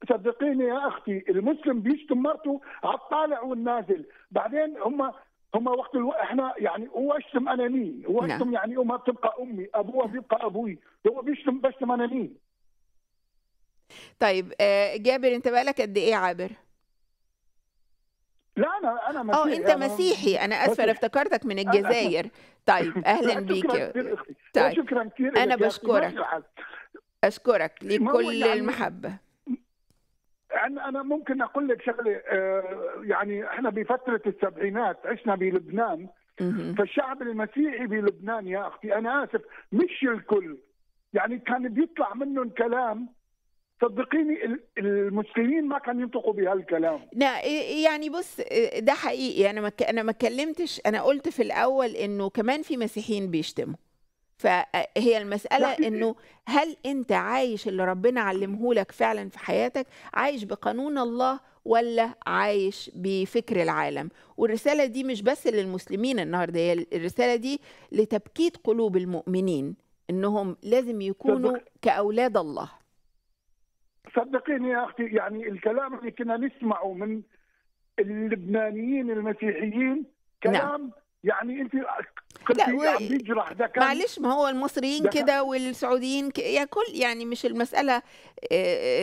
صدقيني يا اختي المسلم بيشتم مرته على الطالع والنازل بعدين هم هم وقت الو... احنا يعني هو اشتم انا مين؟ هو اشتم نعم. يعني امها بتبقى امي، ابوها بيبقى ابوي، هو بيشتم بشتم انا مين؟
طيب آه، جابر انت بقالك قد ايه عابر؟
لا انا انا آه، مسيحي اه انت مسيحي انا اسفه انا افتكرتك من الجزائر
<laughs> طيب اهلا بيك طيب شكرا كثير انا بشكرك اشكرك لكل يعني المحبه
انا انا ممكن اقول لك شغله آه، يعني احنا بفتره السبعينات عشنا بلبنان فالشعب المسيحي بلبنان يا اختي انا اسف مش الكل يعني كان بيطلع منهم كلام صدقيني المسلمين ما كانوا ينطقوا بهالكلام لا
يعني بص ده حقيقي انا ما انا ما كلمتش انا قلت في الاول انه كمان في مسيحيين بيشتموا فهي المسألة إنه هل أنت عايش اللي ربنا علمه لك فعلا في حياتك عايش بقانون الله ولا عايش بفكر العالم والرسالة دي مش بس للمسلمين النهاردة هي الرسالة دي لتبكيت قلوب المؤمنين إنهم لازم يكونوا كأولاد
الله صدقيني يا أختي يعني الكلام اللي كنا نسمعه من اللبنانيين المسيحيين نعم. كلام نعم. يعني انت لا و... يعني بيجرح ده كان معلش ما هو المصريين كده
والسعوديين ك... يا كل يعني مش المساله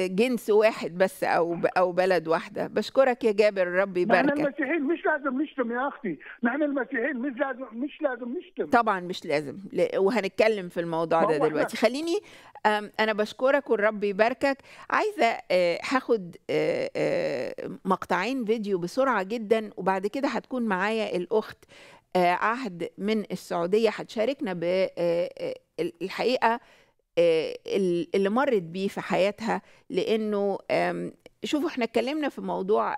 جنس واحد بس او ب... او بلد واحده بشكرك يا جابر ربي يبارك نحن
المسيحيين مش لازم نشتم يا اختي نحن المسيحيين مش لازم مش لازم
نشتم طبعا مش لازم ل... وهنتكلم في الموضوع ده دلوقتي خليني انا بشكرك والرب يباركك عايزه هاخد مقطعين فيديو بسرعه جدا وبعد كده هتكون معايا الاخت عهد من السعوديه هتشاركنا بالحقيقه آه، آه، آه، اللي مرت بيه في حياتها لانه شوفوا احنا اتكلمنا في موضوع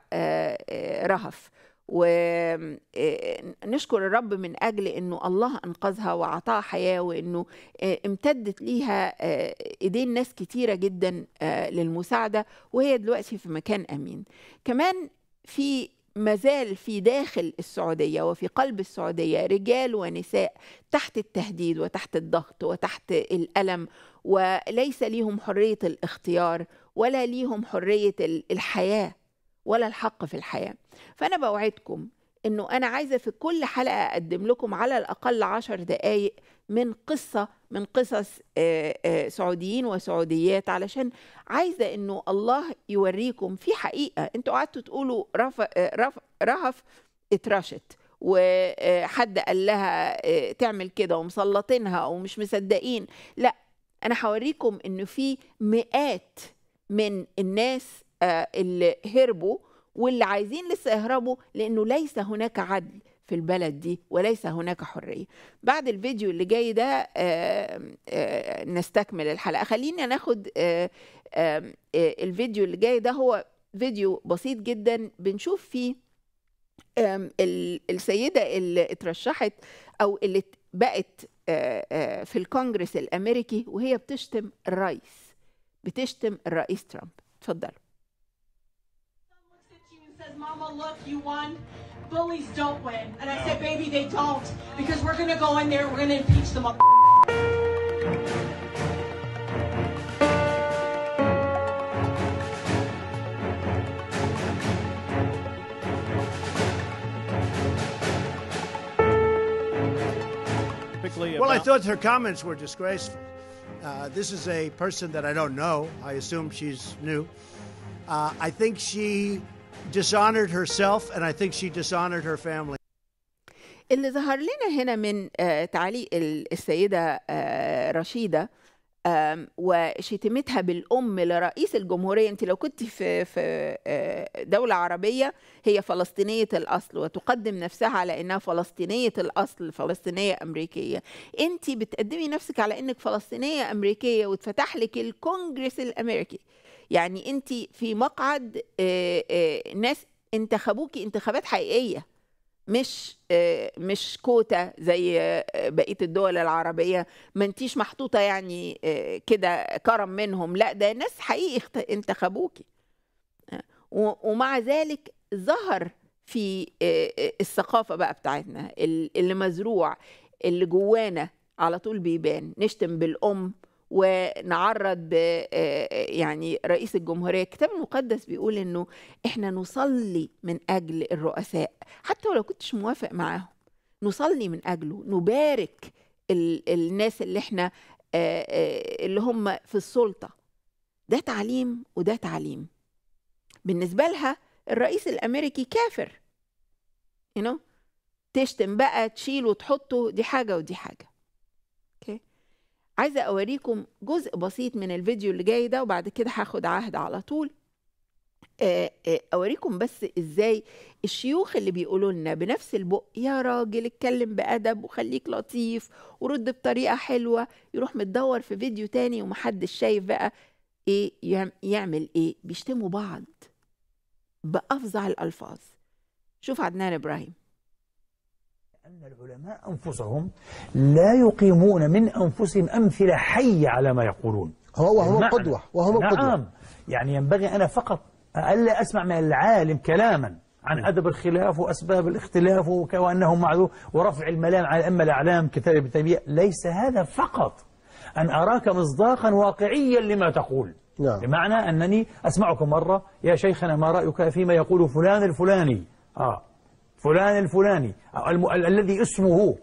رهف ونشكر الرب من اجل انه الله انقذها واعطاها حياه وانه امتدت ليها ايدين ناس كتيره جدا للمساعده وهي دلوقتي في مكان امين كمان في مازال في داخل السعودية وفي قلب السعودية رجال ونساء تحت التهديد وتحت الضغط وتحت الألم وليس ليهم حرية الاختيار ولا ليهم حرية الحياة ولا الحق في الحياة فأنا بوعدكم أنه أنا عايزة في كل حلقة أقدم لكم على الأقل عشر دقايق من قصة من قصص آه، آه، سعوديين وسعوديات علشان عايزة إنه الله يوريكم في حقيقة أنتوا قعدتوا تقولوا رف آه، رف رهف اترشت وحد قال لها تعمل كده ومسلطينها ومش مصدقين لا أنا هوريكم إنه في مئات من الناس اللي هربوا واللي عايزين لسه يهربوا لانه ليس هناك عدل في البلد دي وليس هناك حرية بعد الفيديو اللي جاي ده آه، آه، نستكمل الحلقة خلينا ناخد آه، الفيديو اللي جاي ده هو فيديو بسيط جدا بنشوف فيه السيدة اللي اترشحت أو اللي بقت في الكونجرس الأمريكي وهي بتشتم الرئيس بتشتم الرئيس ترامب
اتفضلوا bullies don't win. And I said, baby, they don't. Because we're going to
go in there, we're going to impeach them up.
Well, I thought her
comments were disgraceful. Uh, this is a person that I don't know. I assume she's new. Uh, I think she dishonored herself and I think she dishonored her family.
اللي ظهر لنا هنا من آه، تعليق السيدة آه، رشيدة وشتمتها بالأم لرئيس الجمهورية أنت لو كنت في في آه، دولة عربية هي فلسطينية الأصل وتقدم نفسها على أنها فلسطينية الأصل فلسطينية أمريكية أنت بتقدمي نفسك على أنك فلسطينية أمريكية واتفتح لك الكونجرس الأمريكي يعني انت في مقعد آه، آه، ناس انتخبوكي انتخابات حقيقيه مش آه، مش كوتا زي بقيه الدول العربيه ما انتيش محطوطه يعني كده كرم منهم لا ده ناس حقيقي انتخبوكي ومع ذلك ظهر في الثقافه بقى بتاعتنا اللي مزروع اللي جوانا على طول بيبان نشتم بالام ونعرض ب آه، آه، يعني رئيس الجمهوريه الكتاب المقدس بيقول انه احنا نصلي من اجل الرؤساء حتى ولو كنتش موافق معاهم نصلي من اجله نبارك ال الناس اللي احنا آه، اللي هم في السلطه ده تعليم وده تعليم بالنسبه لها الرئيس الامريكي كافر you know? تشتم بقى تشيل وتحطه دي حاجه ودي حاجه عايزه اوريكم جزء بسيط من الفيديو اللي جاي ده وبعد كده هاخد عهد على طول آه، آه، اوريكم بس ازاي الشيوخ اللي بيقولوا لنا بنفس البق يا راجل اتكلم بادب وخليك لطيف ورد بطريقه حلوه يروح متدور في فيديو تاني ومحدش شايف بقى ايه يعمل ايه بيشتموا بعض بافظع الالفاظ شوف عدنان ابراهيم
أن العلماء أنفسهم لا يقيمون من أنفسهم أمثلة حية على ما يقولون هو وهم القدوة وهم القدوة نعم يعني ينبغي أنا فقط ألا أسمع من العالم كلاما عن نعم. أدب الخلاف وأسباب الاختلاف وأنه معذور ورفع الملام على أما الأعلام كتاب ابن تيمية ليس هذا فقط أن أراك مصداقا واقعيا لما تقول نعم. بمعنى أنني أسمعك مرة يا شيخنا ما رأيك فيما يقول فلان الفلاني آه فلان الفلاني الذي اسمه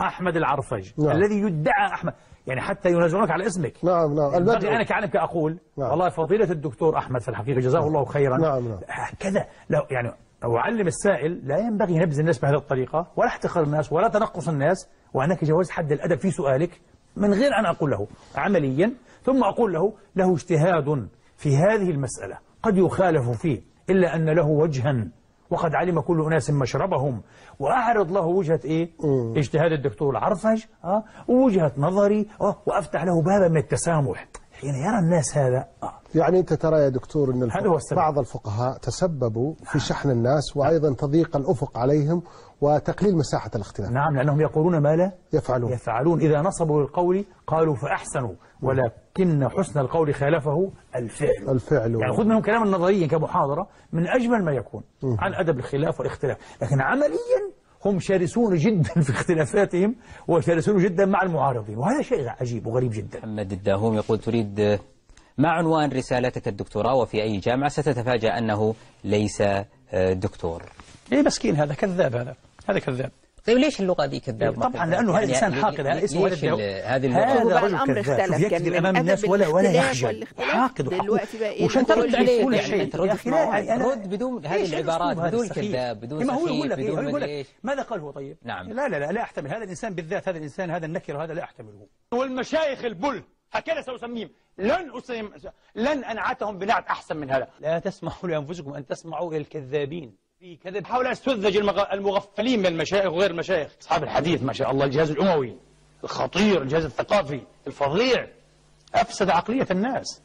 أحمد العرفج نعم. الذي يدعى أحمد يعني حتى ينازعونك على اسمك نعم نعم البدء أنا كعلمك أقول نعم. والله فضيلة الدكتور أحمد في الحقيقة جزاه نعم. الله خيرا نعم نعم. كذا لو يعني أعلم السائل لا ينبغي نبذ الناس بهذه الطريقة ولا احتقار الناس ولا تنقص الناس وأنك جاوزت حد الأدب في سؤالك من غير أن أقول له عمليا ثم أقول له له اجتهاد في هذه المسألة قد يخالف فيه إلا أن له وجها وقد علم كل أناس مشربهم وأعرض له وجهة إيه؟ اجتهاد الدكتور العرفج أه؟ ووجهة نظري أه؟ وأفتح له بابا من التسامح حين يرى الناس هذا أه؟
يعني أنت ترى يا دكتور أن بعض الفقهاء تسببوا في شحن
الناس وأيضا تضييق الأفق عليهم وتقليل مساحة الاختلاف نعم لأنهم يقولون ما لا يفعلون يفعلون إذا نصبوا للقول قالوا فأحسنوا ولا لكن حسن القول خالفه الفعل الفعل يعني خذ منهم كلام نظريا كمحاضرة من أجمل ما يكون عن أدب الخلاف والاختلاف لكن عمليا هم شرسون جدا في اختلافاتهم وشرسون جدا مع المعارضين وهذا شيء عجيب وغريب جدا
محمد الداهوم يقول تريد ما عنوان رسالتك الدكتوراه وفي أي جامعة ستتفاجأ أنه ليس آه، دكتور
ليه مسكين هذا كذاب هذا
هذا كذاب طيب ليش اللغه دي
كذاب طبعا لانه هذا يعني انسان حاقد هذا اسمه ولد هذه اللغه هذا رجل كذاب يكذب يعني امام الناس ولا ولا يخجل
حاقد وش انت ترد عليه كل يعني شيء رد بدون هذه العبارات بدون كذاب بدون ما هو يقول لك يقول لك
ماذا قال هو طيب نعم لا لا لا لا احتمل هذا الانسان بالذات هذا الانسان هذا النكر هذا لا احتمله والمشايخ البل هكذا سأسميهم لن أسم لن أنعتهم بنعت أحسن من هذا لا تسمحوا لأنفسكم أن تسمعوا إلى الكذابين في كذب حول السذج المغفلين من المشايخ وغير المشايخ أصحاب الحديث ما شاء الله الجهاز الأموي الخطير الجهاز الثقافي الفظيع أفسد عقلية الناس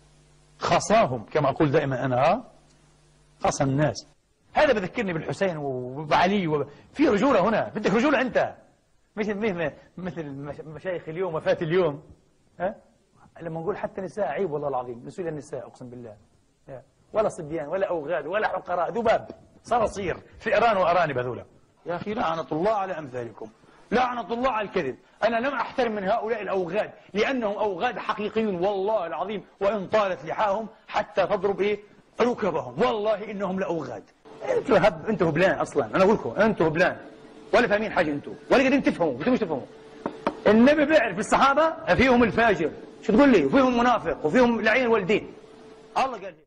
خاصاهم كما أقول دائما أنا خاصة الناس هذا بذكرني بالحسين وبعلي وب... في رجولة هنا بدك رجولة أنت مثل مثل مثل مشايخ اليوم وفاة اليوم ها لما نقول حتى نساء عيب والله العظيم نسوي النساء أقسم بالله ولا صبيان ولا أوغاد ولا حقراء ذباب صراصير فئران وأرانب هذولا يا أخي لعنة الله على أمثالكم لعنة الله على الكذب أنا لم أحترم من هؤلاء الأوغاد لأنهم أوغاد حقيقيون والله العظيم وإن طالت لحاهم حتى تضرب إيه ركبهم والله إنهم لأوغاد أنتوا هب أنتوا هبلان أصلا أنا أقول لكم أنتوا هبلان ولا فاهمين حاجة أنتوا ولا قاعدين تفهموا انتوا مش تفهموا النبي بيعرف الصحابة فيهم الفاجر شو تقول لي وفيهم منافق وفيهم لعين
والدين الله قال لي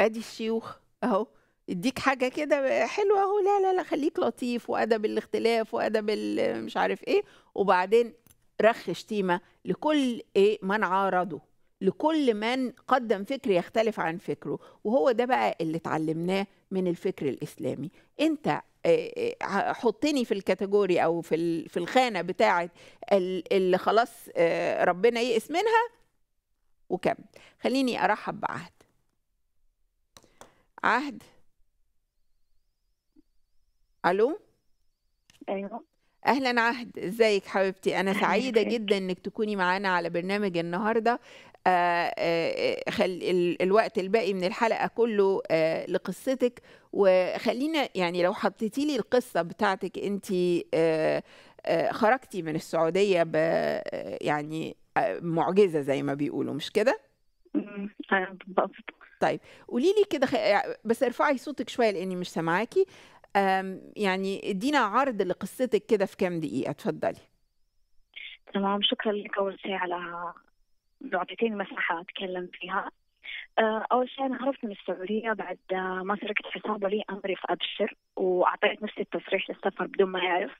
أدي الشيوخ أهو يديك حاجة كده حلوة أهو لا لا لا خليك لطيف وأدب الاختلاف وأدب مش عارف إيه وبعدين رخ شتيمة لكل إيه من عارضه لكل من قدم فكر يختلف عن فكره وهو ده بقى اللي اتعلمناه من الفكر الإسلامي أنت آه، آه، حطني في الكاتيجوري او في في الخانه بتاعه اللي خلاص آه، ربنا يئس منها وكمل خليني ارحب بعهد عهد الو ايوه اهلا عهد ازيك حبيبتي انا سعيده جدا انك تكوني معانا على برنامج النهارده آآ آه، آآ آه، خل الوقت الباقي من الحلقه كله آه، لقصتك وخلينا يعني لو حطيتي لي القصه بتاعتك انت خرجتي من السعوديه ب يعني معجزه زي ما بيقولوا مش كده؟ طيب قولي لي كده خ... بس ارفعي صوتك شويه لاني مش سامعاكي يعني ادينا عرض لقصتك كده في كام دقيقه اتفضلي
تمام شكرا لك اول شيء على تعطيتيني مساحه اتكلم فيها آه، اول شيء انا عرفت من السعوديه بعد ما سرقت حساب لي امري في ابشر واعطيت نفسي التصريح للسفر بدون ما يعرف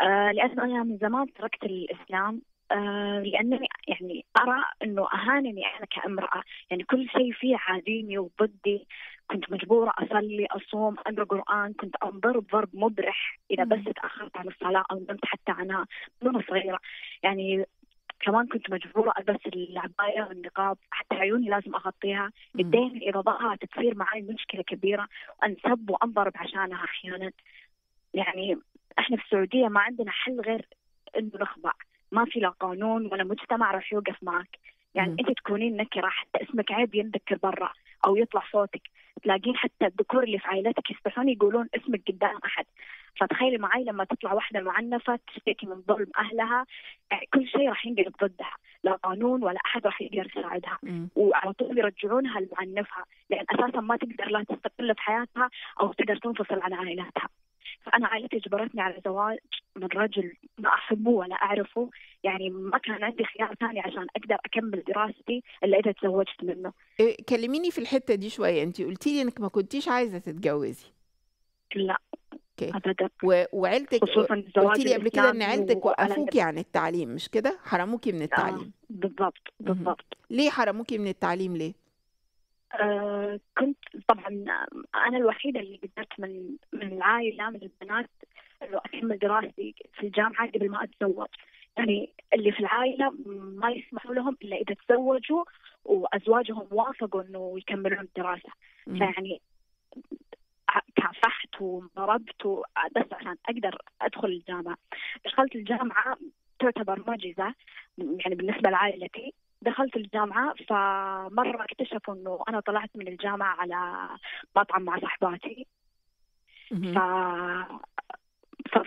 آه، لانه انا من زمان تركت الاسلام آه، لانني يعني ارى انه اهانني انا كامراه، يعني كل شيء فيه عاديني وضدي، كنت مجبوره اصلي، اصوم، اقرا قران، كنت انضرب ضرب مبرح اذا بس تاخرت عن الصلاه او نمت حتى عنها وانا صغيره، يعني كمان كنت مجبورة ألبس العباية والنقاب حتى عيوني لازم أغطيها يدين إذا تصير معي مشكلة كبيرة وأنسب وأنضرب عشانها أحيانا يعني إحنا في السعودية ما عندنا حل غير إنه نخضع ما في لا قانون ولا مجتمع راح يوقف معك يعني مم. انت تكونين نكره حتى اسمك عيب ينذكر برا او يطلع صوتك تلاقين حتى الذكور اللي في عائلتك يستحون يقولون اسمك قدام احد فتخيلي معي لما تطلع واحدة معنفة تشتكي من ظلم أهلها آه، كل شيء راح ينقلب ضدها لا قانون ولا أحد راح يقدر يساعدها وعلى طول يرجعونها لمعنفها لأن أساسا ما تقدر لا تستقل في حياتها أو تقدر تنفصل عن عائلاتها فأنا عائلتي جبرتني على زواج من رجل ما أحبه ولا أعرفه يعني ما كان عندي خيار ثاني عشان أقدر أكمل دراستي
إلا إذا تزوجت منه إيه، كلميني في الحتة دي شوية أنت قلتي لي أنك ما كنتيش عايزة تتجوزي لا اوكي ابدا و... وعيلتك خصوصا لي قبل كده ان عيلتك وقفوكي عن التعليم مش كده حرموكي من آه، التعليم آه بالضبط بالضبط ليه حرموكي من التعليم ليه
آه كنت طبعا آه، انا الوحيده اللي قدرت من من العائله من البنات انه اكمل دراستي في الجامعه قبل ما اتزوج يعني اللي في العائله ما يسمحوا لهم الا اذا تزوجوا وازواجهم وافقوا انه يكملون الدراسه فيعني كافحت وضربت بس عشان اقدر ادخل الجامعه دخلت الجامعه تعتبر معجزه يعني بالنسبه لعائلتي دخلت الجامعة فمرة اكتشفوا انه انا طلعت من الجامعة على مطعم مع صحباتي ف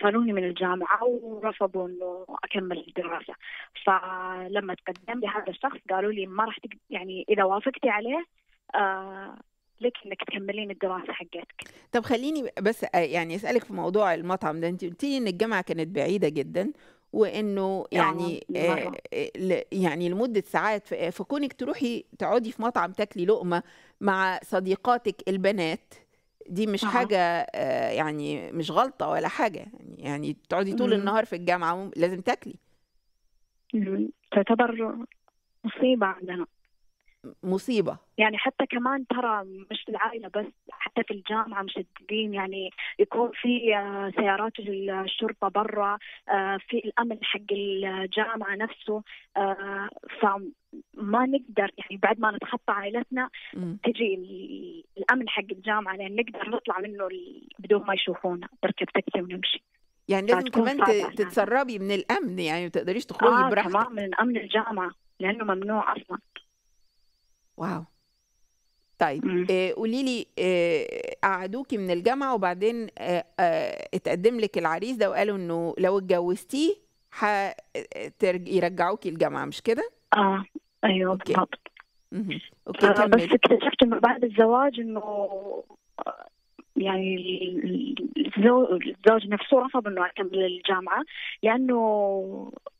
من الجامعة ورفضوا انه اكمل الدراسة فلما تقدم لي هذا الشخص قالوا لي ما راح تقد... يعني اذا وافقتي عليه آه لك انك تكملين الدراسه حقتك
طب خليني بس آه، يعني اسالك في موضوع المطعم ده انت قلتي ان الجامعه كانت بعيده جدا وانه يعني آه, آه، يعني لمده ساعات فكونك تروحي تقعدي في مطعم تاكلي لقمه مع صديقاتك البنات دي مش آه. حاجه يعني مش غلطه ولا حاجه يعني, يعني تقعدي طول النهار في الجامعه
لازم تاكلي تعتبر مصيبه عندنا مصيبة يعني حتى كمان ترى مش في العائلة بس حتى في الجامعة مشددين يعني يكون في آه، سيارات الشرطة برا آه، في الأمن حق الجامعة نفسه آه، فما نقدر يعني بعد ما نتخطى عائلتنا تجي الأمن حق الجامعة لأن نقدر نطلع منه بدون ما يشوفونا نركب تاكسي ونمشي يعني لازم كمان يعني. تتسربي
من الأمن يعني ما تقدريش تخرجي آه براحتك تمام
من أمن الجامعة
لأنه ممنوع أصلا واو طيب آه قولي لي آه، قعدوكي من الجامعه وبعدين آه، آه، اتقدم لك العريس ده وقالوا انه لو اتجوزتيه يرجعوكي الجامعه مش كده؟
اه ايوه أوكي. بالضبط اوكي بس اكتشفت انه بعد الزواج انه يعني الزوج نفسه رفض انه اكمل الجامعه لانه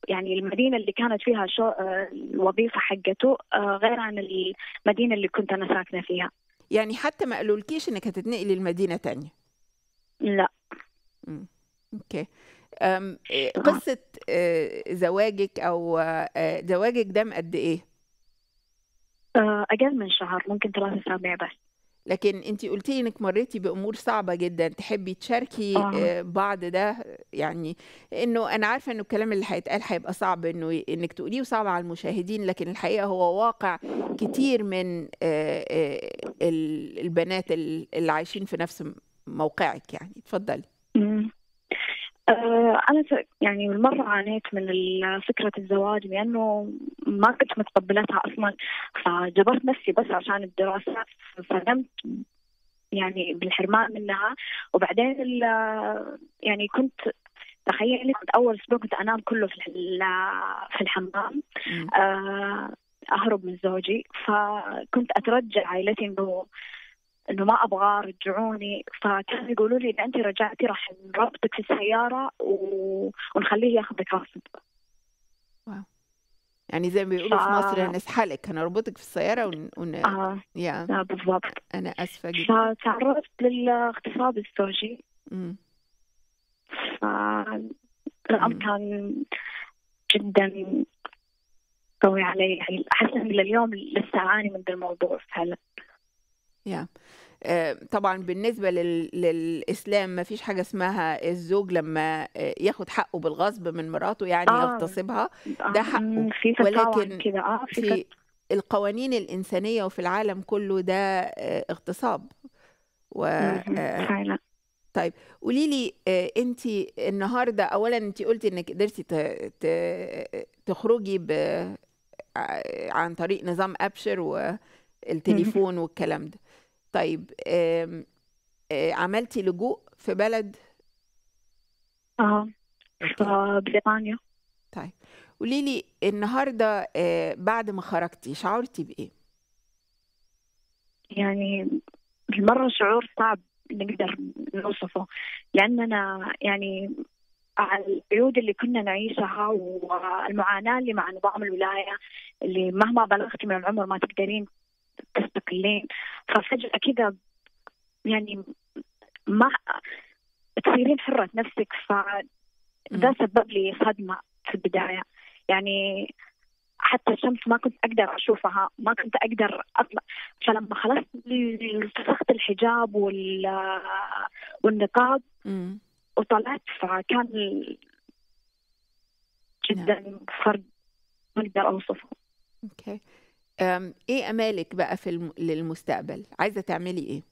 يعني المدينه اللي كانت فيها شو الوظيفه حقته آه، غير عن المدينه اللي كنت انا ساكنه فيها يعني حتى ما قالولكيش انك هتتنقلي
لمدينه ثانيه لا امم اوكي أم قصه آه، زواجك او آه، زواجك ده قد ايه اقل من شهر ممكن ثلاث اسابيع بس لكن انت قلتي انك مريتي بامور صعبه جدا تحبي تشاركي آه. آه. بعض ده يعني انه انا عارفه انه الكلام اللي هيتقال هيبقى صعب انه انك تقوليه وصعب على المشاهدين لكن الحقيقه هو واقع كتير من آه، آه، البنات اللي عايشين في نفس موقعك يعني اتفضلي
آه، أنا يعني مرة عانيت من فكرة الزواج لأنه ما كنت متقبلتها أصلا فجبرت نفسي بس عشان الدراسة فندمت يعني بالحرمان منها وبعدين يعني كنت تخيلي كنت أول أسبوع كنت أنام كله في في الحمام آه، أهرب من زوجي فكنت أترجى عائلتي إنه انه ما ابغى رجعوني فكانوا يقولوا لي اذا انت رجعتي راح نربطك في السياره و... ونخليه ياخذك راسب
يعني زي ما بيقولوا ف... في مصر هنسحلك هنربطك في السياره ون... ون... آه. يا. آه بالضبط انا اسفه جدا
فتعرضت للاغتصاب الزوجي فالامر الامر كان جدا قوي علي يعني احس اني لليوم لسه اعاني من الموضوع فعلا yeah. آه، طبعا بالنسبة
لل... للإسلام ما فيش حاجة اسمها الزوج لما آه، ياخد حقه بالغصب من مراته يعني اه يغتصبها آه، ده حقه في ولكن كده اه في في القوانين الإنسانية وفي العالم كله ده اغتصاب و طيب قولي لي انت النهارده اولا انت قلتي انك قدرتي تخرجي ب... عن طريق نظام ابشر والتليفون والكلام ده طيب آه، عملتي لجوء في بلد اه في بريطانيا طيب قولي لي النهارده آه، بعد ما خرجتي شعرتي بايه
يعني مره شعور صعب نقدر نوصفه لأننا يعني على القيود اللي كنا نعيشها والمعاناة اللي مع نظام الولاية اللي مهما بلغتي من العمر ما تقدرين تستقلين ففجأة كذا يعني ما تصيرين حرة نفسك فذا سبب لي صدمة في البداية يعني حتى الشمس ما كنت أقدر أشوفها ما كنت أقدر أطلع فلما خلصت التفخت الحجاب وال... والنقاب م. وطلعت فكان جدا نعم. فرق ما أقدر أوصفه اوكي
ايه امالك بقى في الم... للمستقبل عايزه تعملي ايه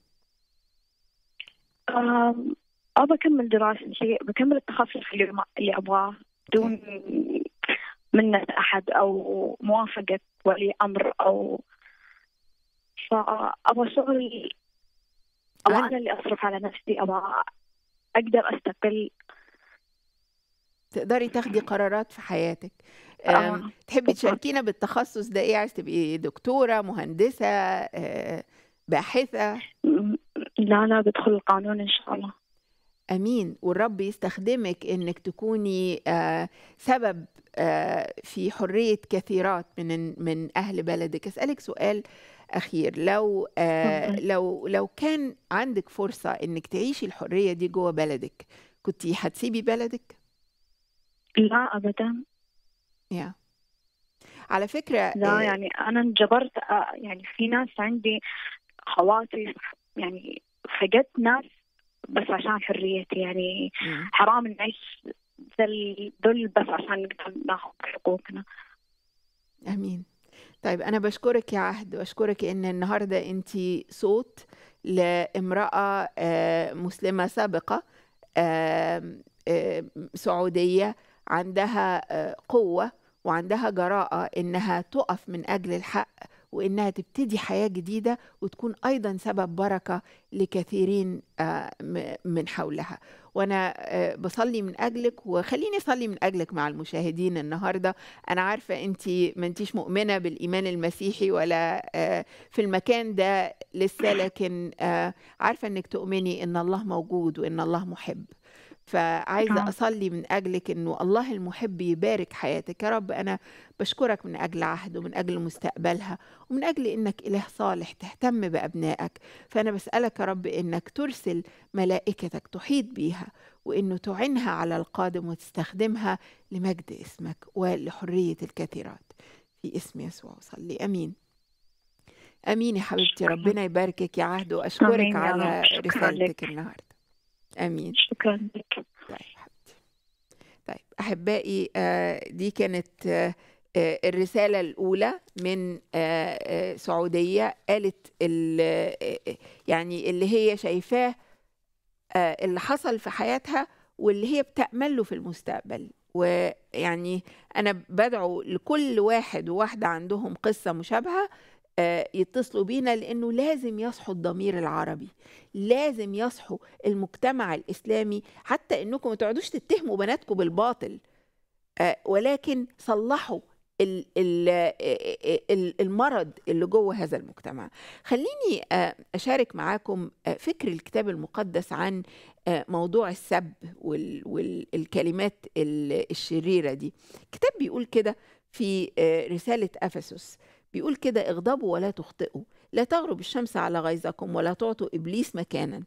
اه بكمل دراستي بكمل التخصص اللي اللي ابغاه دون منة احد او موافقه ولي امر او فابغى شغلي ابغى انا اللي اصرف على نفسي ابغى اقدر استقل تقدري
تاخدي قرارات في حياتك آه، آه. تحبي تشاركينا بالتخصص ده ايه عايز تبقي دكتوره مهندسه آه، باحثه لا لا بدخل القانون ان شاء الله امين والرب يستخدمك انك تكوني سبب في حريه كثيرات من من اهل بلدك اسالك سؤال اخير لو لو لو كان عندك فرصه انك تعيشي الحريه دي جوه بلدك كنتي هتسيبي بلدك
لا ابدا يا yeah. على فكرة لا آه، يعني أنا انجبرت آه، يعني في ناس عندي خواطي يعني فقدت ناس بس عشان حريتي يعني حرام نعيش ذل بس عشان نقدر ناخذ حقوقنا امين طيب انا بشكرك
يا عهد واشكرك ان النهارده انت صوت لامراه آه، مسلمه سابقه سعوديه عندها قوه وعندها جراءه انها تقف من اجل الحق وانها تبتدي حياه جديده وتكون ايضا سبب بركه لكثيرين آه، من حولها وانا آه، بصلي من اجلك وخليني اصلي من اجلك مع المشاهدين النهارده انا عارفه انت ما انتيش مؤمنه بالايمان المسيحي ولا آه، في المكان ده لسه لكن عارفه انك تؤمني ان الله موجود وان الله محب فعايزة آه. أصلي من أجلك إنه الله المحب يبارك حياتك يا رب أنا بشكرك من أجل عهده ومن أجل مستقبلها ومن أجل إنك إله صالح تهتم بأبنائك فأنا بسألك يا رب إنك ترسل ملائكتك تحيط بيها وإنه تعينها على القادم وتستخدمها لمجد اسمك ولحرية الكثيرات في اسم يسوع وصلي أمين امين يا حبيبتي ربنا يباركك يا عهد واشكرك على رسالتك النهارده امين شكرا لك طيب طيب احبائي آه، دي كانت آه، آه، الرسالة الأولى من سعودية قالت يعني اللي هي شايفاه اللي حصل في حياتها واللي هي بتأمله في المستقبل ويعني أنا بدعو لكل واحد وواحدة عندهم قصة مشابهة آه، يتصلوا بينا لانه لازم يصحوا الضمير العربي لازم يصحوا المجتمع الاسلامي حتى انكم ما تقعدوش تتهموا بناتكم بالباطل آه، ولكن صلحوا آه، المرض اللي جوه هذا المجتمع خليني أشارك معاكم فكر الكتاب المقدس عن موضوع السب والكلمات الشريرة دي الكتاب بيقول كده في رسالة أفسس بيقول كده اغضبوا ولا تخطئوا لا تغرب الشمس على غيظكم ولا تعطوا إبليس مكانا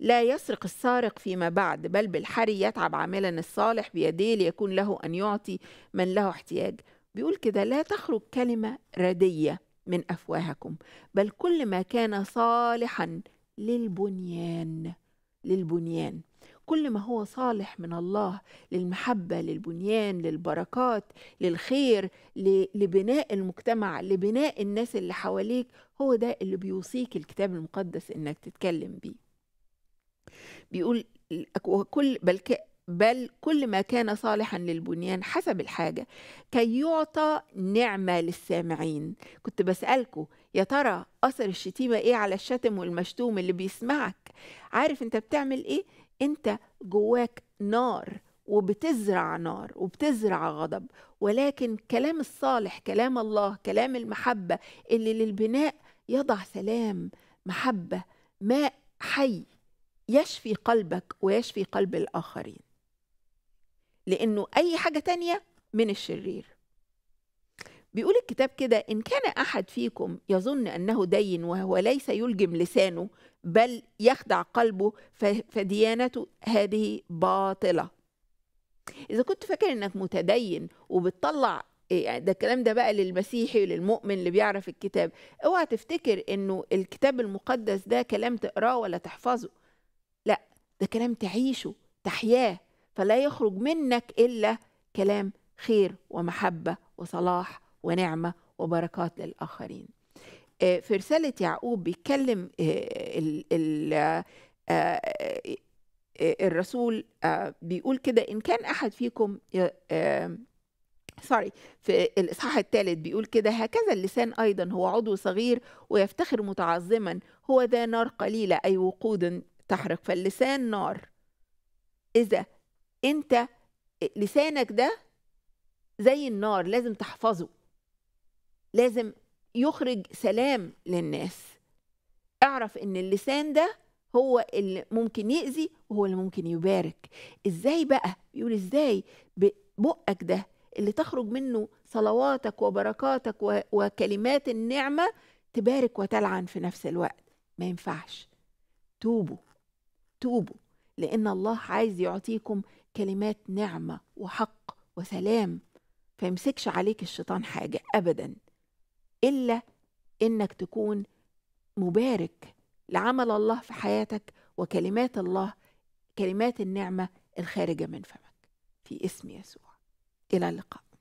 لا يسرق السارق فيما بعد بل بالحري يتعب عاملا الصالح بيديه ليكون له أن يعطي من له احتياج بيقول كده لا تخرج كلمة ردية من أفواهكم بل كل ما كان صالحا للبنيان للبنيان كل ما هو صالح من الله للمحبة للبنيان للبركات للخير لبناء المجتمع لبناء الناس اللي حواليك هو ده اللي بيوصيك الكتاب المقدس انك تتكلم بيه بيقول كل بل بل كل ما كان صالحا للبنيان حسب الحاجة كي يعطى نعمة للسامعين كنت بسألكوا يا ترى أثر الشتيمة إيه على الشتم والمشتوم اللي بيسمعك عارف أنت بتعمل إيه انت جواك نار وبتزرع نار وبتزرع غضب ولكن كلام الصالح كلام الله كلام المحبة اللي للبناء يضع سلام محبة ماء حي يشفي قلبك ويشفي قلب الآخرين لأنه أي حاجة تانية من الشرير بيقول الكتاب كده إن كان أحد فيكم يظن أنه دين وهو ليس يلجم لسانه بل يخدع قلبه فديانته هذه باطلة إذا كنت فاكر إنك متدين وبتطلع إيه، يعني ده الكلام ده بقى للمسيحي وللمؤمن اللي بيعرف الكتاب اوعى تفتكر انه الكتاب المقدس ده كلام تقراه ولا تحفظه لا ده كلام تعيشه تحياه فلا يخرج منك الا كلام خير ومحبه وصلاح ونعمه وبركات للاخرين آه، في رساله يعقوب بيتكلم آه، آه، الرسول بيقول كده ان كان احد فيكم سوري في الاصحاح الثالث بيقول كده هكذا اللسان ايضا هو عضو صغير ويفتخر متعظما هو ذا نار قليله اي وقود تحرق فاللسان نار اذا انت لسانك ده زي النار لازم تحفظه لازم يخرج سلام للناس اعرف ان اللسان ده هو اللي ممكن يأذي وهو اللي ممكن يبارك ازاي بقى يقول ازاي بقك ده اللي تخرج منه صلواتك وبركاتك وكلمات النعمة تبارك وتلعن في نفس الوقت ما ينفعش توبوا توبوا لأن الله عايز يعطيكم كلمات نعمة وحق وسلام فيمسكش عليك الشيطان حاجة أبداً الا انك تكون مبارك لعمل الله في حياتك وكلمات الله كلمات النعمه الخارجه من فمك في اسم يسوع الى اللقاء